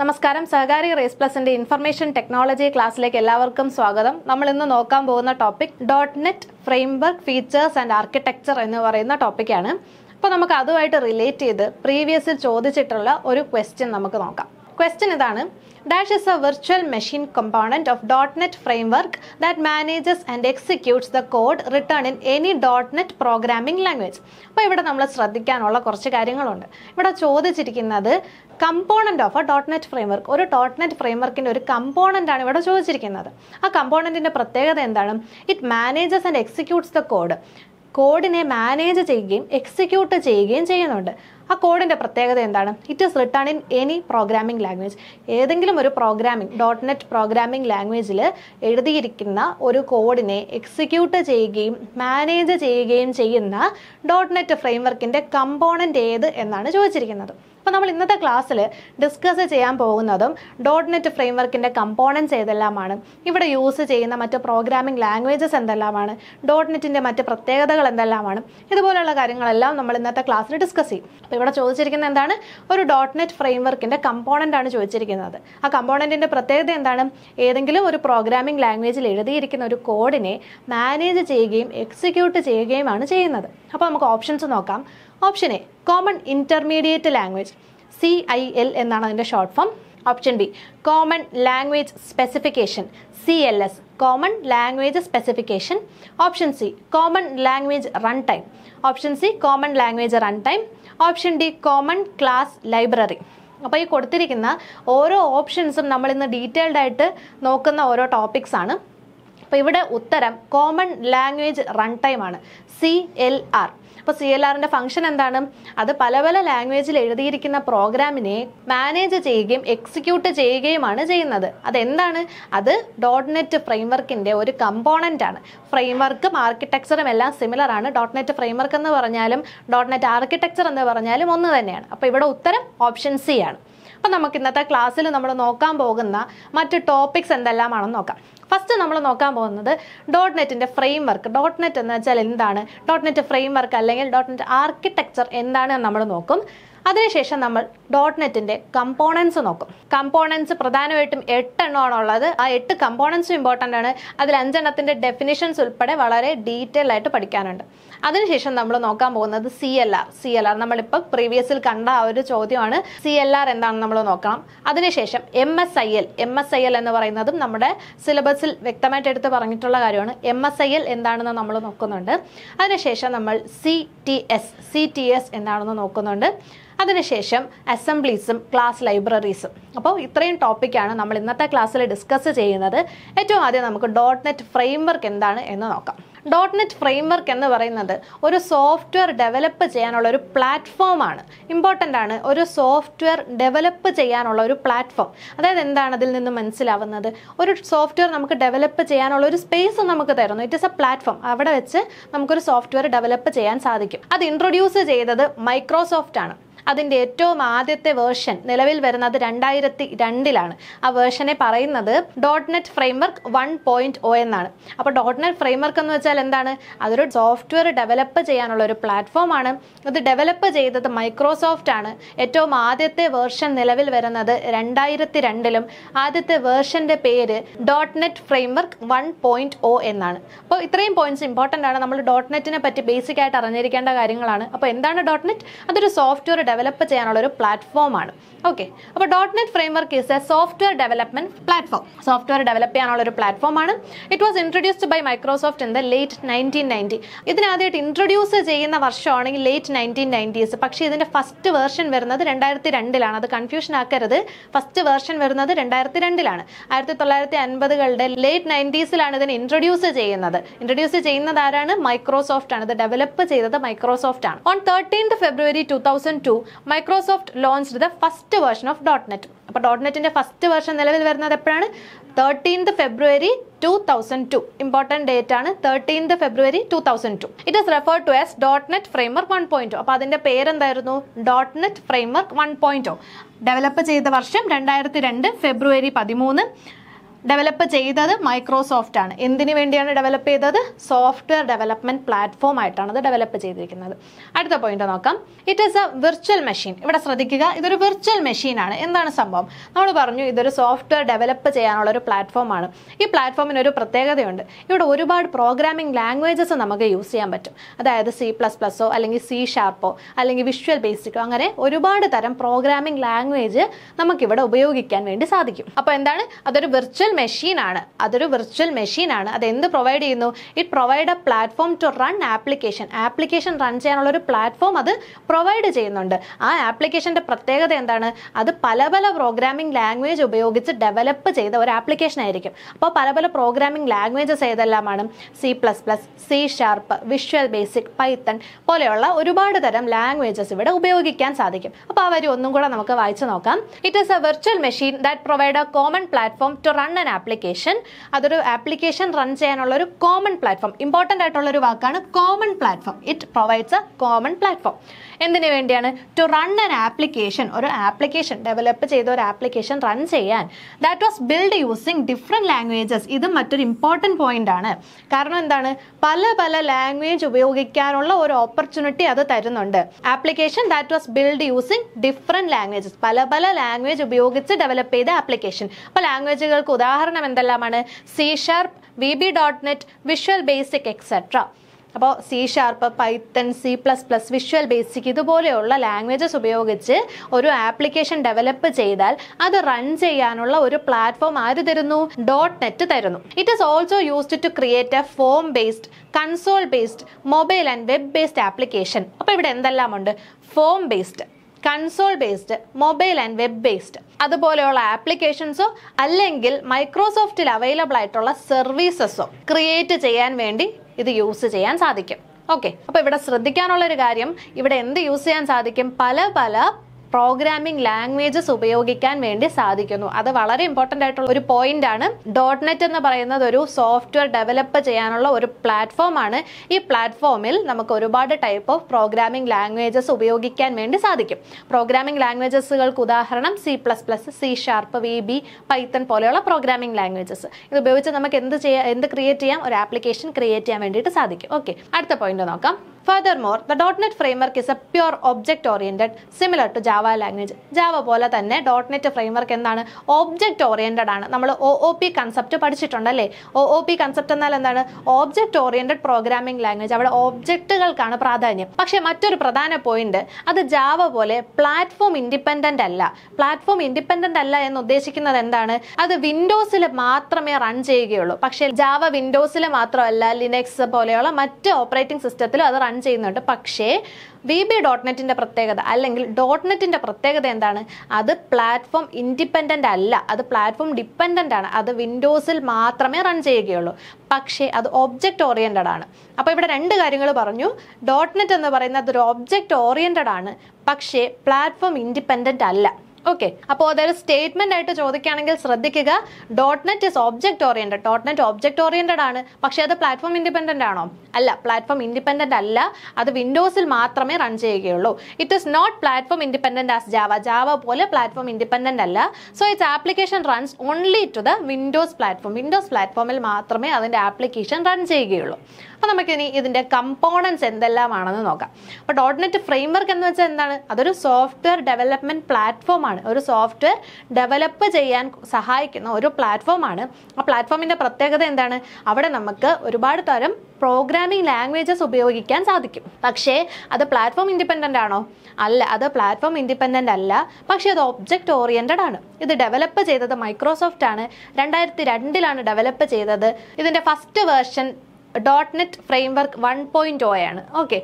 നമസ്കാരം സഹകാരി റേസ് പ്ലസിന്റെ ഇൻഫർമേഷൻ ടെക്നോളജി ക്ലാസ്സിലേക്ക് എല്ലാവർക്കും സ്വാഗതം നമ്മൾ ഇന്ന് നോക്കാൻ പോകുന്ന topic dot net framework features and architecture എന്ന് പറയുന്ന ടോപ്പിക്കാണ് അപ്പോൾ നമുക്ക് അതുമായിട്ട് റിലേറ്റ് ചെയ്ത് പ്രീവിയസിൽ ചോദിച്ചിട്ടുള്ള ഒരു ക്വസ്റ്റ്യൻ നമുക്ക് നോക്കാം ക്വസ്റ്റ്യൻ ഇതാണ് dash is a machine component of dot net frame that manages and executes the code written in any dot net programming language അപ്പോൾ ഇവിടെ നമ്മൾ ശ്രദ്ധിക്കാനുള്ള കുറച്ച് കാര്യങ്ങളുണ്ട് ഇവിടെ ചോദിച്ചിരിക്കുന്നത് component of a dot net frame ഒരു ഡോട്ട് നെറ്റ് ഫ്രെയിം വർക്കിൻ്റെ ഒരു കമ്പോണൻ്റ് ആണ് ഇവിടെ ചോദിച്ചിരിക്കുന്നത് ആ കമ്പോണൻറ്റിൻ്റെ പ്രത്യേകത എന്താണ് it manages and executes the code കോഡിനെ മാനേജ് ചെയ്യുകയും എക്സിക്യൂട്ട് ചെയ്യുകയും ചെയ്യുന്നുണ്ട് ആ കോഡിൻ്റെ പ്രത്യേകത എന്താണ് it is written in any programming language ഏതെങ്കിലും ഒരു പ്രോഗ്രാമിംഗ് ഡോട്ട് നെറ്റ് പ്രോഗ്രാമിംഗ് ലാംഗ്വേജിൽ എഴുതിയിരിക്കുന്ന ഒരു കോഡിനെ എക്സിക്യൂട്ട് ചെയ്യുകയും മാനേജ് ചെയ്യുകയും ചെയ്യുന്ന ഡോട്ട് നെറ്റ് ഫ്രെയിംവർക്കിൻ്റെ കമ്പോണൻ്റ് ഏത് എന്നാണ് ചോദിച്ചിരിക്കുന്നത് അപ്പോൾ നമ്മൾ ഇന്നത്തെ ക്ലാസ്സിൽ ഡിസ്കസ് ചെയ്യാൻ പോകുന്നതും ഡോട്ട് നെറ്റ് ഫ്രെയിംവർക്കിൻ്റെ കമ്പോണൻസ് ഏതെല്ലാമാണ് ഇവിടെ യൂസ് ചെയ്യുന്ന മറ്റ് പ്രോഗ്രാമിംഗ് ലാംഗ്വേജസ് എന്തെല്ലാമാണ് ഡോട്ട് നെറ്റിൻ്റെ മറ്റ് പ്രത്യേകതകൾ എന്തെല്ലാമാണ് ഇതുപോലുള്ള കാര്യങ്ങളെല്ലാം നമ്മൾ ഇന്നത്തെ ക്ലാസ്സിൽ ഡിസ്കസ് ചെയ്യും അപ്പോൾ ഇവിടെ ചോദിച്ചിരിക്കുന്നത് എന്താണ് ഒരു ഡോട്ട് നെറ്റ് ഫ്രെയിംവർക്കിൻ്റെ കമ്പോണൻ്റ് ആണ് ചോദിച്ചിരിക്കുന്നത് ആ കമ്പോണൻറ്റിൻ്റെ പ്രത്യേകത എന്താണ് ഏതെങ്കിലും ഒരു പ്രോഗ്രാമിംഗ് ലാംഗ്വേജിൽ എഴുതിയിരിക്കുന്ന ഒരു കോഡിനെ മാനേജ് ചെയ്യുകയും എക്സിക്യൂട്ട് ചെയ്യുകയുമാണ് ചെയ്യുന്നത് അപ്പോൾ നമുക്ക് ഓപ്ഷൻസ് നോക്കാം option A common intermediate language C I L എന്നാണ് അതിൻ്റെ short form option B common language specification C L S common language specification option C common language run time option C common language run time option D common class library അപ്പോൾ ഈ കൊടുത്തിരിക്കുന്ന ഓരോ ഓപ്ഷൻസും നമ്മൾ ഇന്ന് detailed ആയിട്ട് നോക്കുന്ന ഓരോ topics ആണ് അപ്പോൾ ഇവിടെ ഉത്തരം കോമൺ ലാംഗ്വേജ് റൺ ടൈം ആണ് സി എൽ ആർ അപ്പോൾ സി എൽ ആറിൻ്റെ ഫംഗ്ഷൻ എന്താണ് അത് പല പല ലാംഗ്വേജിൽ എഴുതിയിരിക്കുന്ന പ്രോഗ്രാമിനെ മാനേജ് ചെയ്യുകയും എക്സിക്യൂട്ട് ചെയ്യുകയുമാണ് ചെയ്യുന്നത് അതെന്താണ് അത് ഡോട്ട് നെറ്റ് ഫ്രെയിംവർക്കിൻ്റെ ഒരു കമ്പോണൻ്റ് ആണ് ഫ്രെയിംവർക്കും ആർക്കിടെക്ചറും എല്ലാം സിമിലർ ആണ് ഡോട്ട് നെറ്റ് ഫ്രെയിംവർക്ക് എന്ന് പറഞ്ഞാലും ഡോട്ട് നെറ്റ് ആർക്കിടെക്ചർ എന്ന് പറഞ്ഞാലും ഒന്ന് തന്നെയാണ് അപ്പോൾ ഇവിടെ ഉത്തരം ഓപ്ഷൻ സി ആണ് അപ്പോൾ നമുക്ക് ഇന്നത്തെ ക്ലാസ്സിൽ നമ്മൾ നോക്കാൻ പോകുന്ന മറ്റ് ടോപ്പിക്സ് എന്തെല്ലാമാണെന്ന് നോക്കാം ഫസ്റ്റ് നമ്മൾ നോക്കാൻ പോകുന്നത് ഡോട്ട് നെറ്റിൻ്റെ ഫ്രെയിം വർക്ക് ഡോട്ട് നെറ്റ് എന്ന് വെച്ചാൽ എന്താണ് ഡോട്ട് നെറ്റ് ഫ്രെയിം വർക്ക് അല്ലെങ്കിൽ ഡോട്ട് നെറ്റ് ആർക്കിടെക്ചർ എന്താണ് നമ്മൾ നോക്കും അതിനുശേഷം നമ്മൾ ഡോട്ട് നെറ്റിൻ്റെ കമ്പോണൻസ് നോക്കും കമ്പോണൻസ് പ്രധാനമായിട്ടും എട്ടെണ്ണമാണുള്ളത് ഉള്ളത് ആ എട്ട് കമ്പോണൻസും ഇമ്പോർട്ടൻ്റ് ആണ് അതിൽ അഞ്ചെണ്ണത്തിൻ്റെ ഡെഫിനിഷൻസ് ഉൾപ്പെടെ വളരെ ഡീറ്റെയിൽ ആയിട്ട് പഠിക്കാനുണ്ട് അതിനുശേഷം നമ്മൾ നോക്കാൻ പോകുന്നത് C L R C L R നമ്മളിപ്പോൾ പ്രീവിയസിൽ കണ്ട ആ ഒരു ചോദ്യമാണ് സി എൽ ആർ എന്താണെന്ന് നമ്മൾ നോക്കണം അതിനുശേഷം M S I L M S I L എന്ന് പറയുന്നതും നമ്മുടെ സിലബസിൽ വ്യക്തമായിട്ട് എടുത്ത് പറഞ്ഞിട്ടുള്ള കാര്യമാണ് എം എസ് ഐ എൽ എന്താണെന്ന് നമ്മൾ നോക്കുന്നുണ്ട് അതിനുശേഷം നമ്മൾ C T S C T S എന്താണെന്ന് നോക്കുന്നുണ്ട് അതിനുശേഷം അസംബ്ലീസും ക്ലാസ് ലൈബ്രറീസും അപ്പോൾ ഇത്രയും ടോപ്പിക്കാണ് നമ്മൾ ഇന്നത്തെ ക്ലാസ്സിൽ ഡിസ്കസ് ചെയ്യുന്നത് ഏറ്റവും ആദ്യം നമുക്ക് ഡോട്ട് നെറ്റ് ഫ്രെയിംവർക്ക് എന്താണ് എന്ന് നോക്കാം ഡോട്ട് നെറ്റ് ഫ്രെയിംവർക്ക് എന്ന് പറയുന്നത് ഒരു സോഫ്റ്റ്വെയർ ഡെവലപ്പ് ചെയ്യാനുള്ള ഒരു പ്ലാറ്റ്ഫോമാണ് ഇമ്പോർട്ടൻ്റ് ആണ് ഒരു സോഫ്റ്റ്വെയർ ഡെവലപ്പ് ചെയ്യാനുള്ള ഒരു പ്ലാറ്റ്ഫോം അതായത് എന്താണ് അതിൽ നിന്ന് മനസ്സിലാവുന്നത് ഒരു സോഫ്റ്റ്വെയർ നമുക്ക് ഡെവലപ്പ് ചെയ്യാനുള്ള ഒരു സ്പേസ് നമുക്ക് തരുന്നു ഇറ്റ് ഇസ് എ പ്ലാറ്റ്ഫോം അവിടെ വെച്ച് നമുക്കൊരു സോഫ്റ്റ്വെയർ ഡെവലപ്പ് ചെയ്യാൻ സാധിക്കും അത് ഇൻട്രൊഡ്യൂസ് ചെയ്തത് മൈക്രോസോഫ്റ്റ് ആണ് അതിൻ്റെ ഏറ്റവും ആദ്യത്തെ വേർഷൻ നിലവിൽ വരുന്നത് രണ്ടായിരത്തി രണ്ടിലാണ് ആ വേർഷനെ പറയുന്നത് dot net framework one point O എന്നാണ് അപ്പോൾ ഡോട്ട് നെറ്റ് ഫ്രെയിംവർക്ക് എന്ന് വെച്ചാൽ എന്താണ് അതൊരു സോഫ്റ്റ്വെയർ ഡെവലപ്പ് ചെയ്യാനുള്ള ഒരു പ്ലാറ്റ്ഫോമാണ് ഇത് ഡെവലപ്പ് ചെയ്തത് മൈക്രോസോഫ്റ്റ് ആണ് ഏറ്റവും ആദ്യത്തെ വേർഷൻ നിലവിൽ വരുന്നത് രണ്ടായിരത്തി രണ്ടിലും ആദ്യത്തെ വേർഷന്റെ പേര് dot net framework one point O എന്നാണ് അപ്പോൾ ഇത്രയും പോയിന്റ്സ് ഇമ്പോർട്ടൻ്റ് ആണ് നമ്മൾ ഡോട്ട് നെറ്റിനെ പറ്റി ബേസിക് ആയിട്ട് അറിഞ്ഞിരിക്കേണ്ട കാര്യങ്ങളാണ് അപ്പോൾ എന്താണ് ഡോട്ട് നെറ്റ് അതൊരു സോഫ്റ്റ്വെയർ ഡെവലപ്പ് ചെയ്യാനുള്ള ഒരു പ്ലാറ്റ്ഫോമാണ് ഓക്കെ അപ്പോൾ dot net framework is a software development platform software develop ചെയ്യാനുള്ള ഒരു പ്ലാറ്റ്ഫോമാണ് it was introduced by Microsoft in the late nineteen ninety ഇതിനാദ്യമായിട്ട് ഇൻട്രൊഡ്യൂസ് ചെയ്യുന്ന വർഷമാണെങ്കിൽ ലേറ്റ് നയൻറ്റീൻ നയൻറ്റീസ് പക്ഷേ ഇതിൻ്റെ ഫസ്റ്റ് വേർഷൻ വരുന്നത് രണ്ടായിരത്തി രണ്ടിലാണ് അത് കൺഫ്യൂഷൻ ആക്കരുത് ഫസ്റ്റ് വേർഷൻ വരുന്നത് രണ്ടായിരത്തി രണ്ടിലാണ് ആയിരത്തി തൊള്ളായിരത്തി അൻപതുകളുടെ ലേറ്റ് നയൻറ്റീസിലാണ് ഇതിനെ ഇൻട്രൊഡ്യൂസ് ചെയ്യുന്നത് ഇൻട്രൊഡ്യൂസ് ചെയ്യുന്നത് ആരാണ് മൈക്രോസോഫ്റ്റ് ആണ് ഇത് ഡെവലപ്പ് ചെയ്തത് മൈക്രോസോഫ്റ്റ് ആണ് on thirteen February two thousand two Microsoft launch the first version of dot net അപ്പോൾ ഡോട്ട് നെറ്റിൻ്റെ ഫസ്റ്റ് വേർഷൻ നിലവിൽ വരുന്നത് എപ്പോഴാണ് thirteenth February two thousand two important date ആണ് thirteenth February two thousand two it is refer to as dot net framework one point അപ്പോൾ അതിൻ്റെ പേരെന്തായിരുന്നു dot net framework one point develop ചെയ്ത വർഷം രണ്ടായിരത്തി രണ്ട് ഫെബ്രുവരി പതിമൂന്ന് ഡെവലപ്പ് ചെയ്തത് മൈക്രോസോഫ്റ്റ് ആണ് എന്തിനു വേണ്ടിയാണ് ഡെവലപ്പ് ചെയ്തത് സോഫ്റ്റ്വെയർ ഡെവലപ്മെന്റ് പ്ലാറ്റ്ഫോം ആയിട്ടാണ് അത് ഡെവലപ്പ് ചെയ്തിരിക്കുന്നത് അടുത്ത പോയിന്റ് നോക്കാം it is a virtual machine ഇവിടെ ശ്രദ്ധിക്കുക ഇതൊരു വിർച്വൽ മെഷീൻ ആണ് എന്താണ് സംഭവം നമ്മൾ പറഞ്ഞു ഇതൊരു സോഫ്റ്റ്വെയർ ഡെവലപ്പ് ചെയ്യാനുള്ള ഒരു പ്ലാറ്റ്ഫോം ആണ് ഈ പ്ലാറ്റ്ഫോമിന് ഒരു പ്രത്യേകതയുണ്ട് ഇവിടെ ഒരുപാട് പ്രോഗ്രാമിംഗ് ലാംഗ്വേജസ് നമുക്ക് യൂസ് ചെയ്യാൻ പറ്റും അതായത് സി പ്ലസ് പ്ലസ്സോ അല്ലെങ്കിൽ സി ഷാർപ്പോ അല്ലെങ്കിൽ വിഷ്വൽ ബേസിക്കോ അങ്ങനെ ഒരുപാട് തരം പ്രോഗ്രാമിംഗ് ലാംഗ്വേജ് നമുക്കിവിടെ ഉപയോഗിക്കാൻ വേണ്ടി സാധിക്കും അപ്പോൾ എന്താണ് അതൊരു വിർച്വൽ മെഷീനാണ് അതൊരു വിർച്വൽ മെഷീനാണ് അത് എന്ത് പ്രൊവൈഡ് ചെയ്യുന്നു it provide a platform to run application application run ചെയ്യാനുള്ള ഒരു പ്ലാറ്റ്ഫോം അത് പ്രൊവൈഡ് ചെയ്യുന്നുണ്ട് ആ ആപ്ലിക്കേഷൻ്റെ പ്രത്യേകത എന്താണ് അത് പല പല പ്രോഗ്രാമിംഗ് ലാംഗ്വേജ് ഉപയോഗിച്ച് ഡെവലപ്പ് ചെയ്ത ഒരു ആപ്ലിക്കേഷൻ ആയിരിക്കും അപ്പോൾ പല പല പ്രോഗ്രാമിംഗ് ലാംഗ്വേജസ് ഏതെല്ലാമാണ് C plus plus C sharp visual basic Python പോലെയുള്ള ഒരുപാട് തരം ലാംഗ്വേജസ് ഇവിടെ ഉപയോഗിക്കാൻ സാധിക്കും അപ്പോൾ ആ വരി ഒന്നും കൂടെ നമുക്ക് വായിച്ചു നോക്കാം it is a virtual machine that provide a common platform to run common application അതൊരു ആപ്ലിക്കേഷൻ റൺ ചെയ്യാനുള്ള ഒരു കോമൺ പ്ലാറ്റ്ഫോം ഇമ്പോർട്ടൻ്റ് ആയിട്ടുള്ള ഒരു വാക്കാണ് common platform it provides a common platform എന്തിനു വേണ്ടിയാണ് ടു റൺ ആൻ ആപ്ലിക്കേഷൻ ഒരു ആപ്ലിക്കേഷൻ ഡെവലപ്പ് ചെയ്ത ഒരു ആപ്ലിക്കേഷൻ റൺ ചെയ്യാൻ that was build using different languages ഇത് മറ്റൊരു ഇമ്പോർട്ടൻറ്റ് പോയിന്റ് ആണ് കാരണം എന്താണ് പല പല ലാംഗ്വേജ് ഉപയോഗിക്കാനുള്ള ഒരു ഓപ്പർച്യൂണിറ്റി അത് തരുന്നുണ്ട് application that was build using different languages പല പല ലാംഗ്വേജ് ഉപയോഗിച്ച് ഡെവലപ്പ് ചെയ്ത ആപ്ലിക്കേഷൻ അപ്പോൾ ലാംഗ്വേജുകൾക്ക് ഉദാഹരണം എന്തെല്ലാമാണ് C sharp V B dot net visual basic etcetera അപ്പോൾ C sharp Python C plus plus visual basic ഇതുപോലെയുള്ള ലാംഗ്വേജസ് ഉപയോഗിച്ച് ഒരു ആപ്ലിക്കേഷൻ ഡെവലപ്പ് ചെയ്താൽ അത് റൺ ചെയ്യാനുള്ള ഒരു പ്ലാറ്റ്ഫോം ആര് തരുന്നു ഡോട്ട് നെറ്റ് തരുന്നു it is also used to create a form based console based mobile and web based application അപ്പോൾ ഇവിടെ എന്തെല്ലാമുണ്ട് ഉണ്ട് form based console based mobile and web based അതുപോലെയുള്ള ആപ്ലിക്കേഷൻസോ അല്ലെങ്കിൽ മൈക്രോസോഫ്റ്റിൽ അവൈലബിൾ ആയിട്ടുള്ള സർവീസസോ ക്രിയേറ്റ് ചെയ്യാൻ വേണ്ടി ഇത് യൂസ് ചെയ്യാൻ സാധിക്കും ഓക്കെ അപ്പോൾ ഇവിടെ ശ്രദ്ധിക്കാനുള്ള ഒരു കാര്യം ഇവിടെ എന്ത് യൂസ് ചെയ്യാൻ സാധിക്കും പല പല പ്രോഗ്രാമിംഗ് ലാംഗ്വേജസ് ഉപയോഗിക്കാൻ വേണ്ടി സാധിക്കുന്നു അത് വളരെ ഇമ്പോർട്ടൻ്റ് ആയിട്ടുള്ള ഒരു പോയിന്റ് ആണ് ഡോട്ട് നെറ്റ് എന്ന് പറയുന്നത് ഒരു സോഫ്റ്റ്വെയർ ഡെവലപ്പ് ചെയ്യാനുള്ള ഒരു പ്ലാറ്റ്ഫോം ആണ് ഈ പ്ലാറ്റ്ഫോമിൽ നമുക്ക് ഒരുപാട് ടൈപ്പ് ഓഫ് പ്രോഗ്രാമിംഗ് ലാംഗ്വേജസ് ഉപയോഗിക്കാൻ വേണ്ടി സാധിക്കും പ്രോഗ്രാമിംഗ് ലാംഗ്വേജസുകൾക്ക് ഉദാഹരണം C plus plus C sharp V B Python പോലെയുള്ള പ്രോഗ്രാമിംഗ് ലാംഗ്വേജസ് ഇത് ഉപയോഗിച്ച് നമുക്ക് എന്ത് ചെയ്യാം എന്ത് ക്രിയേറ്റ് ചെയ്യാം ഒരു ആപ്ലിക്കേഷൻ ക്രിയേറ്റ് ചെയ്യാൻ വേണ്ടിയിട്ട് സാധിക്കും ഓക്കെ അടുത്ത പോയിന്റ് നോക്കാം furthermore the dot net framework is a pure object oriented similar to Java language Java പോലെ തന്നെ ഡോട്ട് നെറ്റ് ഫ്രെയിംവർക്ക് എന്താണ് ഓബ്ജക്ട് ഓറിയന്റഡ് ആണ് നമ്മൾ ഒ ഒ പി കൺസെപ്റ്റ് പഠിച്ചിട്ടുണ്ടല്ലേ ഒ ഒ പി കൺസെപ്റ്റ് എന്നാൽ എന്താണ് ഓബ്ജക്ട് ഓറിയന്റഡ് പ്രോഗ്രാമിംഗ് ലാംഗ്വേജ് അവിടെ ഓബ്ജക്റ്റുകൾക്കാണ് പ്രാധാന്യം പക്ഷേ മറ്റൊരു പ്രധാന പോയിന്റ് അത് ജാവ പോലെ പ്ലാറ്റ്ഫോം ഇൻഡിപെൻഡന്റ് അല്ല പ്ലാറ്റ്ഫോം ഇൻഡിപെൻഡന്റ് അല്ല എന്ന് ഉദ്ദേശിക്കുന്നത് എന്താണ് അത് വിൻഡോസിൽ മാത്രമേ റൺ ചെയ്യുകയുള്ളൂ പക്ഷേ ജാവ വിൻഡോസിൽ മാത്രമല്ല ലിനക്സ് പോലെയുള്ള മറ്റ് ഓപ്പറേറ്റിംഗ് സിസ്റ്റത്തിലും അത് റൺ ചെയ്യുന്നുണ്ട് പക്ഷേ വി ബി ഡോട്ട് നെറ്റിൻ്റെ പ്രത്യേകത അല്ലെങ്കിൽ ഡോട്ട് നെറ്റിൻ്റെ പ്രത്യേകത എന്താണ് അത് പ്ലാറ്റ്ഫോം ഇൻഡിപെൻഡൻ്റ് അല്ല അത് പ്ലാറ്റ്ഫോം ഡിപ്പെൻഡൻ്റ് ആണ് അത് വിൻഡോസിൽ മാത്രമേ റൺ ചെയ്യുകയുള്ളൂ പക്ഷേ അത് ഒബ്ജക്റ്റ് ഓറിയൻറ്റഡ് ആണ് അപ്പോൾ ഇവിടെ രണ്ട് കാര്യങ്ങൾ പറഞ്ഞു ഡോട്ട് നെറ്റ് എന്ന് പറയുന്നത് ഒരു ഒബ്ജക്റ്റ് ഓറിയൻറ്റഡ് ആണ് പക്ഷേ പ്ലാറ്റ്ഫോം ഇൻഡിപെൻഡൻ്റ് അല്ല ഓക്കെ അപ്പോൾ അതായത് സ്റ്റേറ്റ്മെന്റ് ആയിട്ട് ചോദിക്കുകയാണെങ്കിൽ ശ്രദ്ധിക്കുക dot net is object oriented dot net object oriented ആണ് പക്ഷേ അത് പ്ലാറ്റ്ഫോം ഇൻഡിപെൻഡന്റ് ആണോ അല്ല പ്ലാറ്റ്ഫോം ഇൻഡിപെൻഡന്റ് അല്ല അത് വിൻഡോസിൽ മാത്രമേ റൺ ചെയ്യുകയുള്ളൂ it is not platform independent as Java Java പോലെ പ്ലാറ്റ്ഫോം ഇൻഡിപെൻഡന്റ് അല്ല so its application runs only to the Windows platform Windows പ്ലാറ്റ്ഫോമിൽ മാത്രമേ അതിൻ്റെ ആപ്ലിക്കേഷൻ റൺ ചെയ്യുകയുള്ളൂ അപ്പോൾ നമുക്കിനി ഇതിൻ്റെ കമ്പോണൻസ് എന്തെല്ലാമാണെന്ന് നോക്കാം അപ്പോൾ ഡോട്ട് നെറ്റ് ഫ്രെയിം വർക്ക് എന്ന് വെച്ചാൽ എന്താണ് അതൊരു സോഫ്റ്റ്വെയർ ഡെവലപ്മെൻറ്റ് പ്ലാറ്റ്ഫോമാണ് ഒരു സോഫ്റ്റ്വെയർ ഡെവലപ്പ് ചെയ്യാൻ സഹായിക്കുന്ന ഒരു പ്ലാറ്റ്ഫോമാണ് ആ പ്ലാറ്റ്ഫോമിൻ്റെ പ്രത്യേകത എന്താണ് അവിടെ നമുക്ക് ഒരുപാട് തരം പ്രോഗ്രാമിംഗ് ലാംഗ്വേജസ് ഉപയോഗിക്കാൻ സാധിക്കും പക്ഷേ അത് പ്ലാറ്റ്ഫോം ഇൻഡിപെൻഡൻ്റ് ആണോ അല്ല അത് പ്ലാറ്റ്ഫോം ഇൻഡിപെൻഡൻ്റ് അല്ല പക്ഷേ അത് ഒബ്ജക്റ്റ് ഓറിയൻറ്റഡ് ആണ് ഇത് ഡെവലപ്പ് ചെയ്തത് മൈക്രോസോഫ്റ്റ് ആണ് രണ്ടായിരത്തി രണ്ടിലാണ് ഡെവലപ്പ് ചെയ്തത് ഇതിൻ്റെ first version dot net work one point O ആണ് ഓക്കെ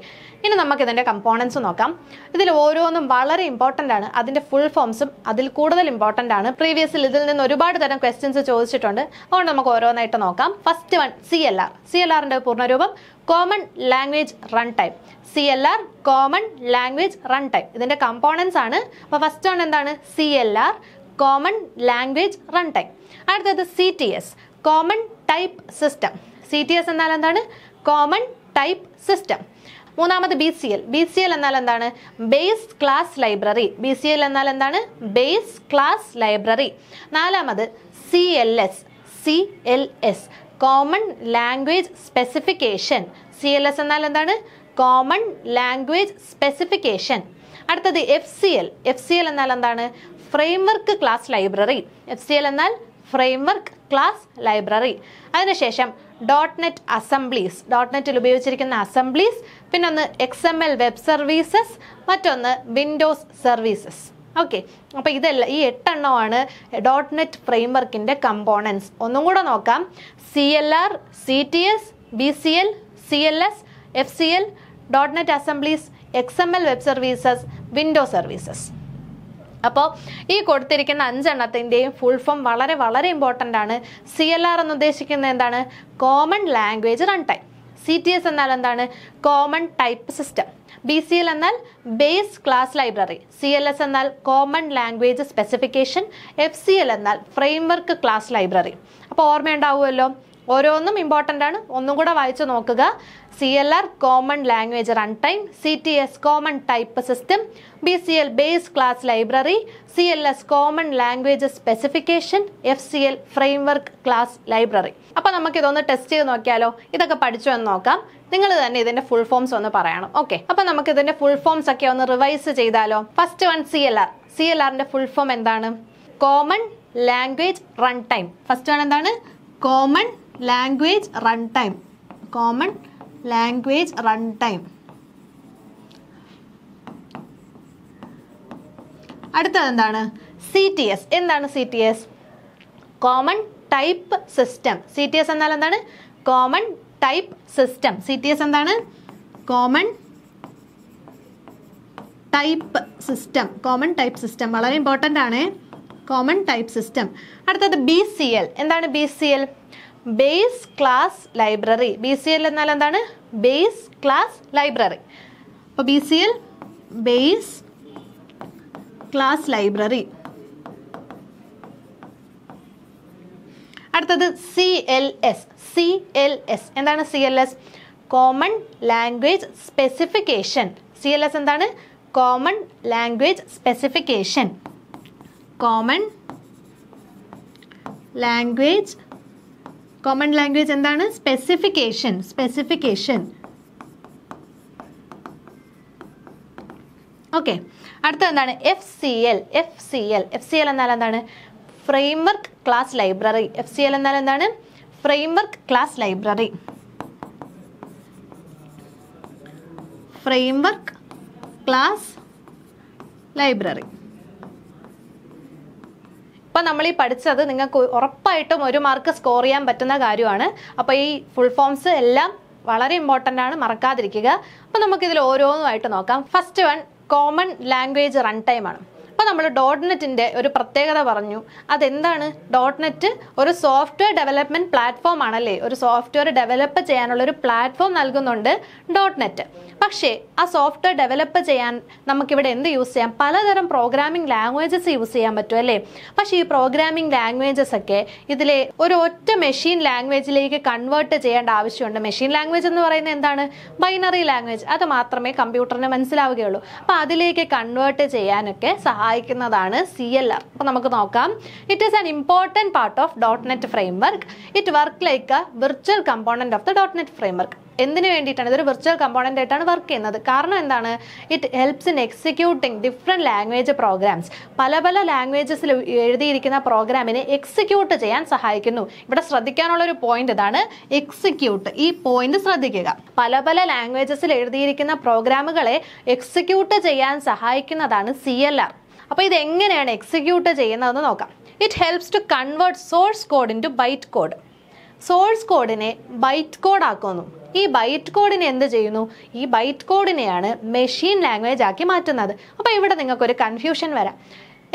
ഇനി നമുക്ക് ഇതിൻ്റെ കമ്പോണൻസ് നോക്കാം ഇതിൽ ഓരോന്നും വളരെ ഇമ്പോർട്ടൻ്റ് ആണ് അതിൻ്റെ ഫുൾ ഫോംസും അതിൽ കൂടുതൽ ഇമ്പോർട്ടൻ്റ് ആണ് പ്രീവിയസിൽ ഇതിൽ നിന്ന് ഒരുപാട് തരം ക്വസ്റ്റ്യൻസ് ചോദിച്ചിട്ടുണ്ട് അതുകൊണ്ട് നമുക്ക് ഓരോന്നായിട്ട് നോക്കാം first one C L R C L ആറിൻ്റെ പൂർണ്ണരൂപം common language run time C L R common language run time ഇതിൻ്റെ കമ്പോണൻസ് ആണ് അപ്പോൾ ഫസ്റ്റ് വൺ എന്താണ് C L R common language run time അടുത്തത് C T S common type system C T S എന്നാൽ എന്താണ് common type system മൂന്നാമത് B C L B C L എന്നാൽ എന്താണ് base class library B C L എന്നാൽ എന്താണ് base class library നാലാമത് C L S C L S common language specification C L S എന്നാൽ എന്താണ് കോമൺ ലാംഗ്വേജ് സ്പെസിഫിക്കേഷൻ അടുത്തത് F C L F C L എന്നാൽ എന്താണ് framework class library F C L എന്നാൽ framework class library അതിനുശേഷം dot net assemblies dot നെറ്റിൽ ഉപയോഗിച്ചിരിക്കുന്ന assemblies പിന്നെ ഒന്ന് X M L web services മറ്റൊന്ന് വിൻഡോസ് സർവീസസ് ഓക്കെ അപ്പോൾ ഇതല്ല ഈ എട്ടെണ്ണമാണ് ഡോട്ട് നെറ്റ് ഫ്രെയിംവർക്കിൻ്റെ കമ്പോണൻസ് ഒന്നും കൂടെ നോക്കാം C L R C T S B C L C L S F C L dot net assemblies X M L web services window services അപ്പോൾ ഈ കൊടുത്തിരിക്കുന്ന അഞ്ചെണ്ണത്തിൻ്റെയും ഫുൾ ഫോം വളരെ വളരെ ഇമ്പോർട്ടൻ്റ് ആണ് സി എൽ ആർ എന്ന് ഉദ്ദേശിക്കുന്നത് എന്താണ് common language run time C T S എന്നാൽ എന്താണ് common type system B C L എന്നാൽ base class library C L S എന്നാൽ common language specification F C L എന്നാൽ ഫ്രെയിംവർക്ക് ക്ലാസ് ലൈബ്രറി അപ്പോൾ ഓർമ്മയുണ്ടാവുമല്ലോ ഓരോന്നും ഇമ്പോർട്ടൻ്റ് ആണ് ഒന്നും കൂടെ വായിച്ചു നോക്കുക C L R common language run time C T S common type system B C L base class library C L S common language specification F C L framework class library അപ്പോൾ നമുക്ക് ഇതൊന്ന് test ചെയ്ത് നോക്കിയാലോ ഇതൊക്കെ പഠിച്ചു എന്ന് നോക്കാം നിങ്ങൾ തന്നെ ഇതിന്റെ ഫുൾ ഫോംസ് ഒന്ന് പറയണം ഓക്കെ അപ്പോൾ നമുക്ക് ഇതിന്റെ ഫുൾ ഫോംസ് ഒക്കെ ഒന്ന് റിവൈസ് ചെയ്താലോ first one C L R C L ആറിന്റെ ഫുൾ ഫോം എന്താണ് common language run time first one എന്താണ് common language run time common language run time അടുത്തത് എന്താണ് സി ടി എസ് എന്താണ് C T S common type system C T S എന്നാൽ എന്താണ് common type system C T S എന്താണ് common type system common type system വളരെ important ആണ് common type system അടുത്തത് B C L എന്താണ് B C L base class library B C L എന്നാൽ എന്താണ് base class library അപ്പോൾ B C L base class library അടുത്തത് C L S C L S എന്താണ് C L S common language specification C L S എന്താണ് common language specification common language common language എന്താണ് specification specification okay അടുത്ത എന്താണ് F C L F C L F C L എന്നാൽ എന്താണ് framework class library F C L എന്നാൽ എന്താണ് framework class library framework class library ഇപ്പം നമ്മൾ ഈ പഠിച്ചത് നിങ്ങൾക്ക് ഉറപ്പായിട്ടും ഒരു മാർക്ക് സ്കോർ ചെയ്യാൻ പറ്റുന്ന കാര്യമാണ് അപ്പോൾ ഈ ഫുൾ ഫോംസ് എല്ലാം വളരെ ഇമ്പോർട്ടൻ്റ് ആണ് മറക്കാതിരിക്കുക അപ്പോൾ നമുക്കിതിൽ ഓരോന്നുമായിട്ട് നോക്കാം first one common language run time ആണ് അപ്പോൾ നമ്മൾ ഡോട്ട് നെറ്റിൻ്റെ ഒരു പ്രത്യേകത പറഞ്ഞു അതെന്താണ് ഡോട്ട് നെറ്റ് ഒരു സോഫ്റ്റ്വെയർ ഡെവലപ്മെൻറ്റ് പ്ലാറ്റ്ഫോം ആണല്ലേ ഒരു സോഫ്റ്റ്വെയർ ഡെവലപ്പ് ചെയ്യാനുള്ള ഒരു പ്ലാറ്റ്ഫോം നൽകുന്നുണ്ട് ഡോട്ട് നെറ്റ് പക്ഷേ ആ സോഫ്റ്റ്വെയർ ഡെവലപ്പ് ചെയ്യാൻ നമുക്കിവിടെ എന്ത് യൂസ് ചെയ്യാം പലതരം പ്രോഗ്രാമിംഗ് ലാംഗ്വേജസ് യൂസ് ചെയ്യാൻ പറ്റും അല്ലേ പക്ഷേ ഈ പ്രോഗ്രാമിംഗ് ലാംഗ്വേജസ് ഒക്കെ ഇതിലെ ഒരു ഒറ്റ മെഷീൻ ലാംഗ്വേജിലേക്ക് കൺവേർട്ട് ചെയ്യേണ്ട ആവശ്യമുണ്ട് മെഷീൻ ലാംഗ്വേജ് എന്ന് പറയുന്നത് എന്താണ് ബൈനറി ലാംഗ്വേജ് അത് മാത്രമേ കമ്പ്യൂട്ടറിന് മനസ്സിലാവുകയുള്ളൂ അപ്പോൾ അതിലേക്ക് കൺവേർട്ട് ചെയ്യാനൊക്കെ സഹായിക്കുന്നതാണ് സി എൽ ആർ അപ്പോൾ നമുക്ക് നോക്കാം it is an important part of dot net framework it work like a virtual component of the dot net framework എന്തിനു വേണ്ടിയിട്ടാണ് ഇതൊരു വെർച്വൽ കമ്പോണൻ്റ് ആയിട്ടാണ് വർക്ക് ചെയ്യുന്നത് കാരണം എന്താണ് it helps in executing different language programs പല പല ലാംഗ്വേജസിൽ എഴുതിയിരിക്കുന്ന പ്രോഗ്രാമിനെ എക്സിക്യൂട്ട് ചെയ്യാൻ സഹായിക്കുന്നു ഇവിടെ ശ്രദ്ധിക്കാനുള്ള ഒരു പോയിന്റ് ഇതാണ് എക്സിക്യൂട്ട് ഈ പോയിന്റ് ശ്രദ്ധിക്കുക പല പല ലാംഗ്വേജസിൽ എഴുതിയിരിക്കുന്ന പ്രോഗ്രാമുകളെ എക്സിക്യൂട്ട് ചെയ്യാൻ സഹായിക്കുന്നതാണ് സി എൽ ആർ അപ്പോൾ ഇത് എങ്ങനെയാണ് എക്സിക്യൂട്ട് ചെയ്യുന്നതെന്ന് നോക്കാം it helps to convert source code into byte code source കോഡിനെ ബൈറ്റ് കോഡ് ആക്കുന്നു ഈ ബൈറ്റ് കോഡിനെ എന്ത് ചെയ്യുന്നു ഈ ബൈറ്റ് കോഡിനെയാണ് മെഷീൻ ലാംഗ്വേജ് ആക്കി മാറ്റുന്നത് അപ്പോൾ ഇവിടെ നിങ്ങൾക്ക് ഒരു കൺഫ്യൂഷൻ വരാം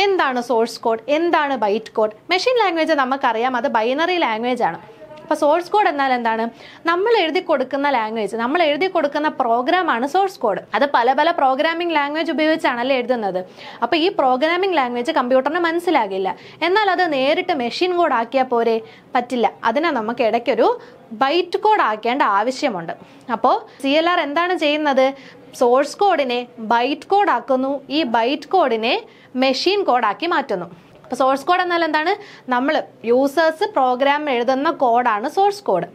എന്താണ് സോഴ്സ് കോഡ് എന്താണ് ബൈറ്റ് കോഡ് മെഷീൻ ലാംഗ്വേജ് നമുക്കറിയാം അത് ബൈനറി ലാംഗ്വേജ് ആണ് അപ്പോൾ സോഴ്സ് കോഡ് എന്നാൽ എന്താണ് നമ്മൾ എഴുതി കൊടുക്കുന്ന ലാംഗ്വേജ് നമ്മൾ എഴുതി കൊടുക്കുന്ന പ്രോഗ്രാമാണ് സോഴ്സ് കോഡ് അത് പല പല പ്രോഗ്രാമിംഗ് ലാംഗ്വേജ് ഉപയോഗിച്ചാണല്ലോ എഴുതുന്നത് അപ്പോൾ ഈ പ്രോഗ്രാമിംഗ് ലാംഗ്വേജ് കമ്പ്യൂട്ടറിന് മനസ്സിലാകില്ല എന്നാൽ അത് നേരിട്ട് മെഷീൻ കോഡ് ആക്കിയാൽ പോരെ പറ്റില്ല അതിനെ നമുക്ക് ഇടയ്ക്കൊരു ബൈറ്റ് കോഡ് ആക്കേണ്ട ആവശ്യമുണ്ട് അപ്പോൾ സി എൽ ആർ എന്താണ് ചെയ്യുന്നത് സോഴ്സ് കോഡിനെ ബൈറ്റ് കോഡ് ആക്കുന്നു ഈ ബൈറ്റ് കോഡിനെ മെഷീൻ കോഡാക്കി മാറ്റുന്നു അപ്പോൾ സോഴ്സ് കോഡ് എന്നാൽ എന്താണ് നമ്മൾ യൂസേഴ്സ് പ്രോഗ്രാം എഴുതുന്ന കോഡാണ് സോഴ്സ് കോഡ്